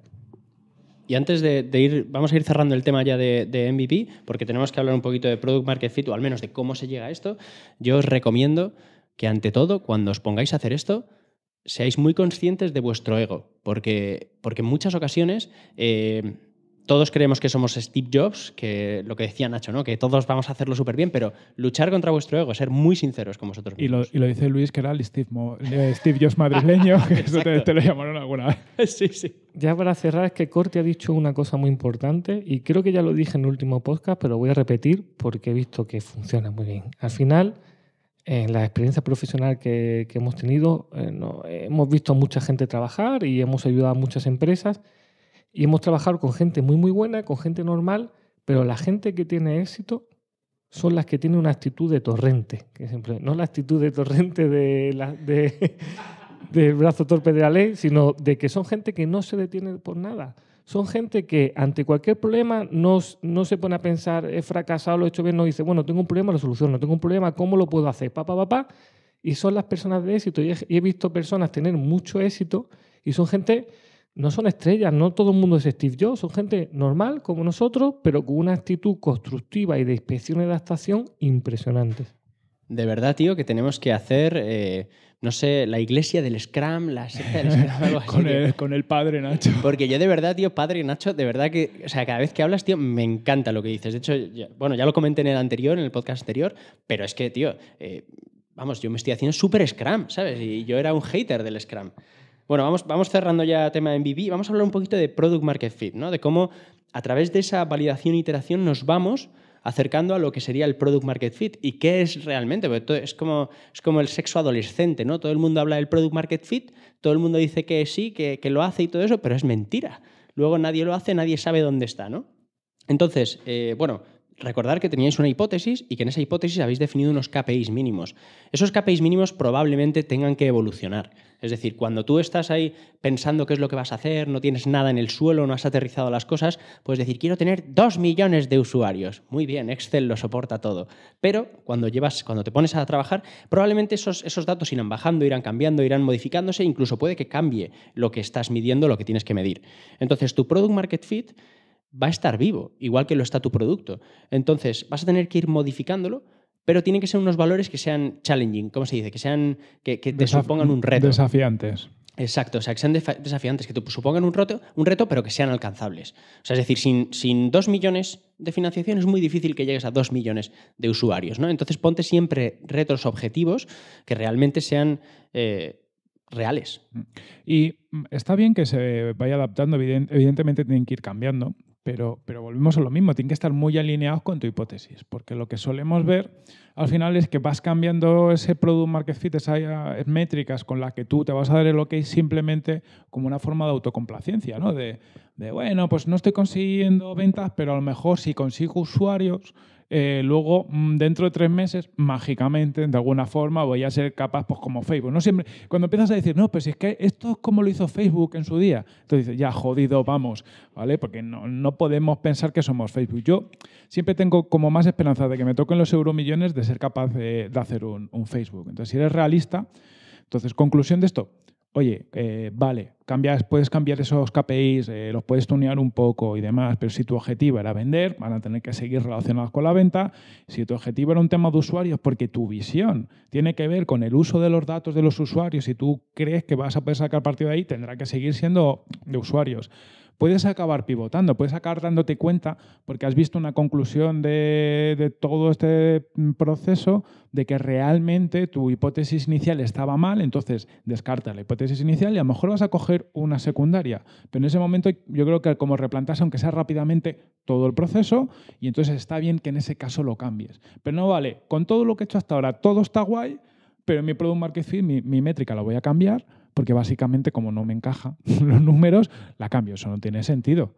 Y antes de, ir, vamos a ir cerrando el tema ya de, MVP, porque tenemos que hablar un poquito de Product Market Fit, o al menos de cómo se llega a esto. Yo os recomiendo que ante todo, cuando os pongáis a hacer esto, seáis muy conscientes de vuestro ego, porque, porque en muchas ocasiones... Eh, todos creemos que somos Steve Jobs, que lo que decía Nacho, ¿no? que todos vamos a hacerlo súper bien, pero luchar contra vuestro ego, ser muy sinceros con vosotros mismos. Y lo, dice Luis, que era el Steve, Jobs madrileño, *laughs* que eso te, lo llamaron alguna vez. *laughs* sí, sí. Ya para cerrar, es que Corte ha dicho una cosa muy importante y creo que ya lo dije en el último podcast, pero voy a repetir porque he visto que funciona muy bien. Al final, en la experiencia profesional que, hemos tenido, eh, hemos visto a mucha gente trabajar y hemos ayudado a muchas empresas y hemos trabajado con gente muy, muy buena, con gente normal, pero la gente que tiene éxito son las que tienen una actitud de torrente, que no la actitud de torrente de *laughs* del brazo torpe de la ley, sino de que son gente que no se detiene por nada. Son gente que ante cualquier problema no, se pone a pensar, he fracasado, lo he hecho bien, no dice, bueno, tengo un problema, lo soluciono, tengo un problema, ¿cómo lo puedo hacer? papá papá Y son las personas de éxito. y he visto personas tener mucho éxito y son gente no son estrellas, no todo el mundo es Steve Jobs, son gente normal como nosotros, pero con una actitud constructiva y de inspección y adaptación impresionantes. De verdad, tío, que tenemos que hacer, eh, no sé, la iglesia del Scrum, las secta *laughs* con, el, padre Nacho. Porque yo de verdad, tío, padre Nacho, de verdad que, o sea, cada vez que hablas, tío, me encanta lo que dices. De hecho, bueno, ya lo comenté en el anterior, en el podcast anterior, pero es que, tío, eh, vamos, yo me estoy haciendo súper Scrum, ¿sabes? Y yo era un hater del Scrum. Bueno, vamos, cerrando ya el tema MVP. Vamos a hablar un poquito de Product Market Fit, ¿no? De cómo a través de esa validación e iteración nos vamos acercando a lo que sería el product market fit y qué es realmente, es, como, es como el sexo adolescente, ¿no? Todo el mundo habla del product market fit, todo el mundo dice que sí, que, lo hace y todo eso, pero es mentira. Luego nadie lo hace, nadie sabe dónde está, ¿no? Entonces, eh, bueno, recordar que teníais una hipótesis y que en esa hipótesis habéis definido unos KPIs mínimos. Esos KPIs mínimos probablemente tengan que evolucionar. Es decir, cuando tú estás ahí pensando qué es lo que vas a hacer, no tienes nada en el suelo, no has aterrizado las cosas, puedes decir, quiero tener dos millones de usuarios. Muy bien, Excel lo soporta todo. Pero cuando, llevas, cuando te pones a trabajar, probablemente esos, esos datos irán bajando, irán cambiando, irán modificándose, incluso puede que cambie lo que estás midiendo, lo que tienes que medir. Entonces, tu Product Market Fit va a estar vivo, igual que lo está tu producto. Entonces, vas a tener que ir modificándolo, pero tienen que ser unos valores que sean challenging, ¿cómo se dice? Que sean que, te supongan un reto. Desafiantes. Exacto, o sea, que sean desafiantes, que te supongan un reto, un reto, pero que sean alcanzables. O sea, es decir, sin, sin millones de financiación es muy difícil que llegues a dos millones de usuarios, ¿no? Entonces ponte siempre retos objetivos que realmente sean eh, reales. Mm. Y mm, está bien que se vaya adaptando, evidentemente tienen que ir cambiando, pero, pero, volvemos a lo mismo, tienen que estar muy alineados con tu hipótesis, porque lo que solemos ver al final es que vas cambiando ese product market fit, esas eh, métricas con las que tú te vas a dar el ok simplemente como una forma de autocomplacencia, ¿no? De, de bueno, pues no estoy consiguiendo ventas, pero a lo mejor si consigo usuarios, eh, luego mm, dentro de tres meses, mágicamente, de alguna forma, voy a ser capaz, pues como Facebook. No siempre, cuando empiezas a decir, no, pero pues, si es que esto es como lo hizo Facebook en su día, entonces dices, ya jodido, vamos, ¿vale? Porque no, no podemos pensar que somos Facebook. Yo siempre tengo como más esperanza de que me toquen los euromillones de ser capaz de, hacer un, un Facebook. Entonces, si eres realista, entonces, conclusión de esto, oye, eh, vale, puedes cambiar esos KPIs, eh, los puedes tunear un poco y demás, pero si tu objetivo era vender, van a tener que seguir relacionados con la venta. Si tu objetivo era un tema de usuarios, porque tu visión tiene que ver con el uso de los datos de los usuarios, y tú crees que vas a poder sacar partido de ahí, tendrá que seguir siendo de usuarios puedes acabar pivotando, puedes acabar dándote cuenta, porque has visto una conclusión de, todo este proceso, de que realmente tu hipótesis inicial estaba mal, entonces descarta la hipótesis inicial y a lo mejor vas a coger una secundaria. Pero en ese momento yo creo que como replantas, aunque sea rápidamente, todo el proceso y entonces está bien que en ese caso lo cambies. Pero no vale, con todo lo que he hecho hasta ahora, todo está guay, pero mi Product Market Fit, mi, mi métrica la voy a cambiar porque básicamente como no me encaja *laughs* los números, la cambio. Eso no tiene sentido.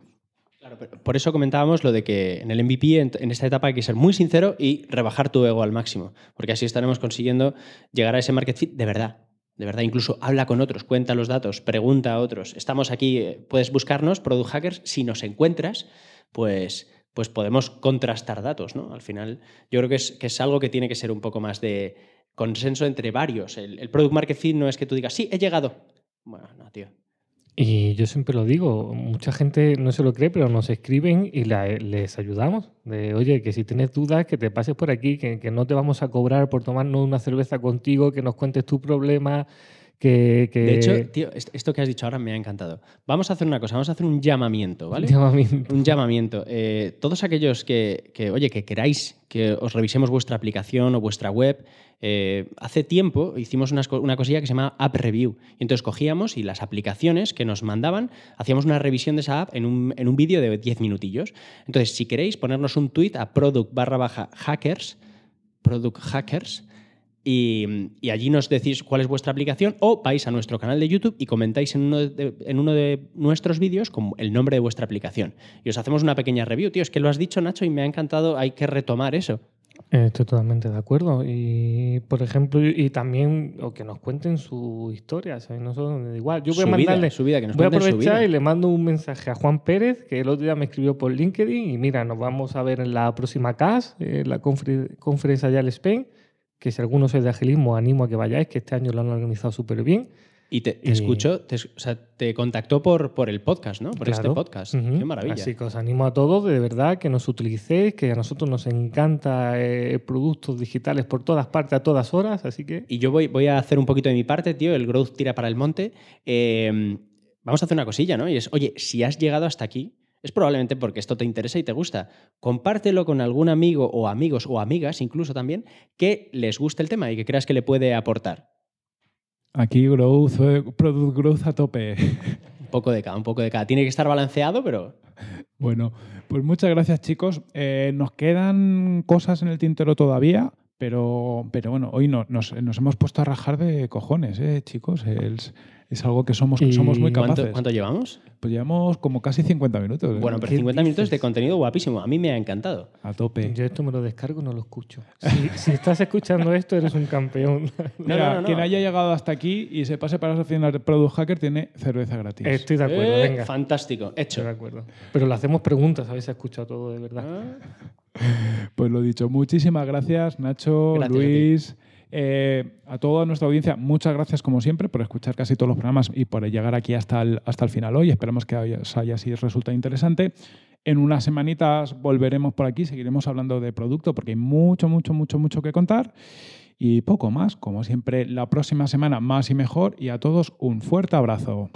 Claro, por eso comentábamos lo de que en el MVP, en, esta etapa, hay que ser muy sincero y rebajar tu ego al máximo, porque así estaremos consiguiendo llegar a ese market fit de verdad. De verdad, incluso habla con otros, cuenta los datos, pregunta a otros. Estamos aquí, eh, puedes buscarnos, Product Hackers. Si nos encuentras, pues, pues podemos contrastar datos, ¿no? Al final, yo creo que es, que es algo que tiene que ser un poco más de, consenso entre varios. El, product Marketing no es que tú digas, sí, he llegado. Bueno, no, tío. Y yo siempre lo digo, mucha gente no se lo cree, pero nos escriben y les ayudamos. De, oye, que si tienes dudas, que te pases por aquí, que, que, no te vamos a cobrar por tomarnos una cerveza contigo, que nos cuentes tu problema, de hecho, tío, esto que has dicho ahora me ha encantado. Vamos a hacer una cosa, vamos a hacer un llamamiento, ¿vale? Un llamamiento. Eh, todos aquellos que, oye, que queráis que os revisemos vuestra aplicación o vuestra web, eh, hace tiempo hicimos una, cosilla que se llama App Review. Y entonces cogíamos y las aplicaciones que nos mandaban, hacíamos una revisión de esa app en un, vídeo de 10 minutillos. Entonces, si queréis ponernos un tweet a product barra baja hackers, product hackers, y, allí nos decís cuál es vuestra aplicación o vais a nuestro canal de YouTube y comentáis en uno de, uno de nuestros vídeos con el nombre de vuestra aplicación. Y os hacemos una pequeña review. Tío, es que lo has dicho, Nacho, y me ha encantado, hay que retomar eso. Eh, estoy totalmente de acuerdo. Y, por ejemplo, y también o que nos cuenten su historia. yo voy a mandarle. Su voy a aprovechar y le mando un mensaje a Juan Pérez, que el otro día me escribió por LinkedIn. Y mira, nos vamos a ver en la próxima CAS, eh, en la conferencia el Spain que si alguno es de agilismo, animo a que vayáis, que este año lo han organizado súper bien. Y te, eh, escucho te, o sea, te contactó por, por el podcast, ¿no? Por este podcast. Qué maravilla. Así que os animo a todos, de verdad, que nos utilicéis, que a nosotros nos encanta eh, productos digitales por todas partes, a todas horas, así que... Y yo voy, voy a hacer un poquito de mi parte, tío, el growth tira para el monte. Eh, vamos a hacer una cosilla, ¿no? Y es, oye, si has llegado hasta aquí, es probablemente porque esto te interesa y te gusta. Compártelo con algún amigo o amigos o amigas incluso también que les guste el tema y que creas que le puede aportar. Aquí growth, eh, product growth a tope. Un poco de cada, un poco de cada. Tiene que estar balanceado, pero... Bueno, pues muchas gracias chicos. Eh, nos quedan cosas en el tintero todavía, pero, pero bueno, hoy no, nos, hemos puesto a rajar de cojones, eh, chicos. El, es algo que somos, somos muy capaces. ¿Cuánto, llevamos? Pues llevamos como casi 50 minutos. ¿eh? Bueno, pero 50 minutos de contenido guapísimo. A mí me ha encantado. A tope. Yo esto me lo descargo, no lo escucho. *laughs* Si, estás escuchando esto, eres un campeón. *laughs* quien haya llegado hasta aquí y se pase para la final de Product Hacker tiene cerveza gratis. Estoy de eh, acuerdo, venga. Fantástico, hecho. de acuerdo. Pero le hacemos preguntas, a ver si ha escuchado todo de verdad. Ah. *laughs* Pues lo dicho, muchísimas gracias, Nacho, Luis. Eh, a toda nuestra audiencia, muchas gracias como siempre por escuchar casi todos los programas y por llegar aquí hasta el, hasta el final hoy. Esperamos que os haya sido resulta interesante. En unas semanitas volveremos por aquí, seguiremos hablando de producto porque hay mucho, mucho, mucho, mucho que contar. Y poco más, como siempre, la próxima semana más y mejor y a todos un fuerte abrazo.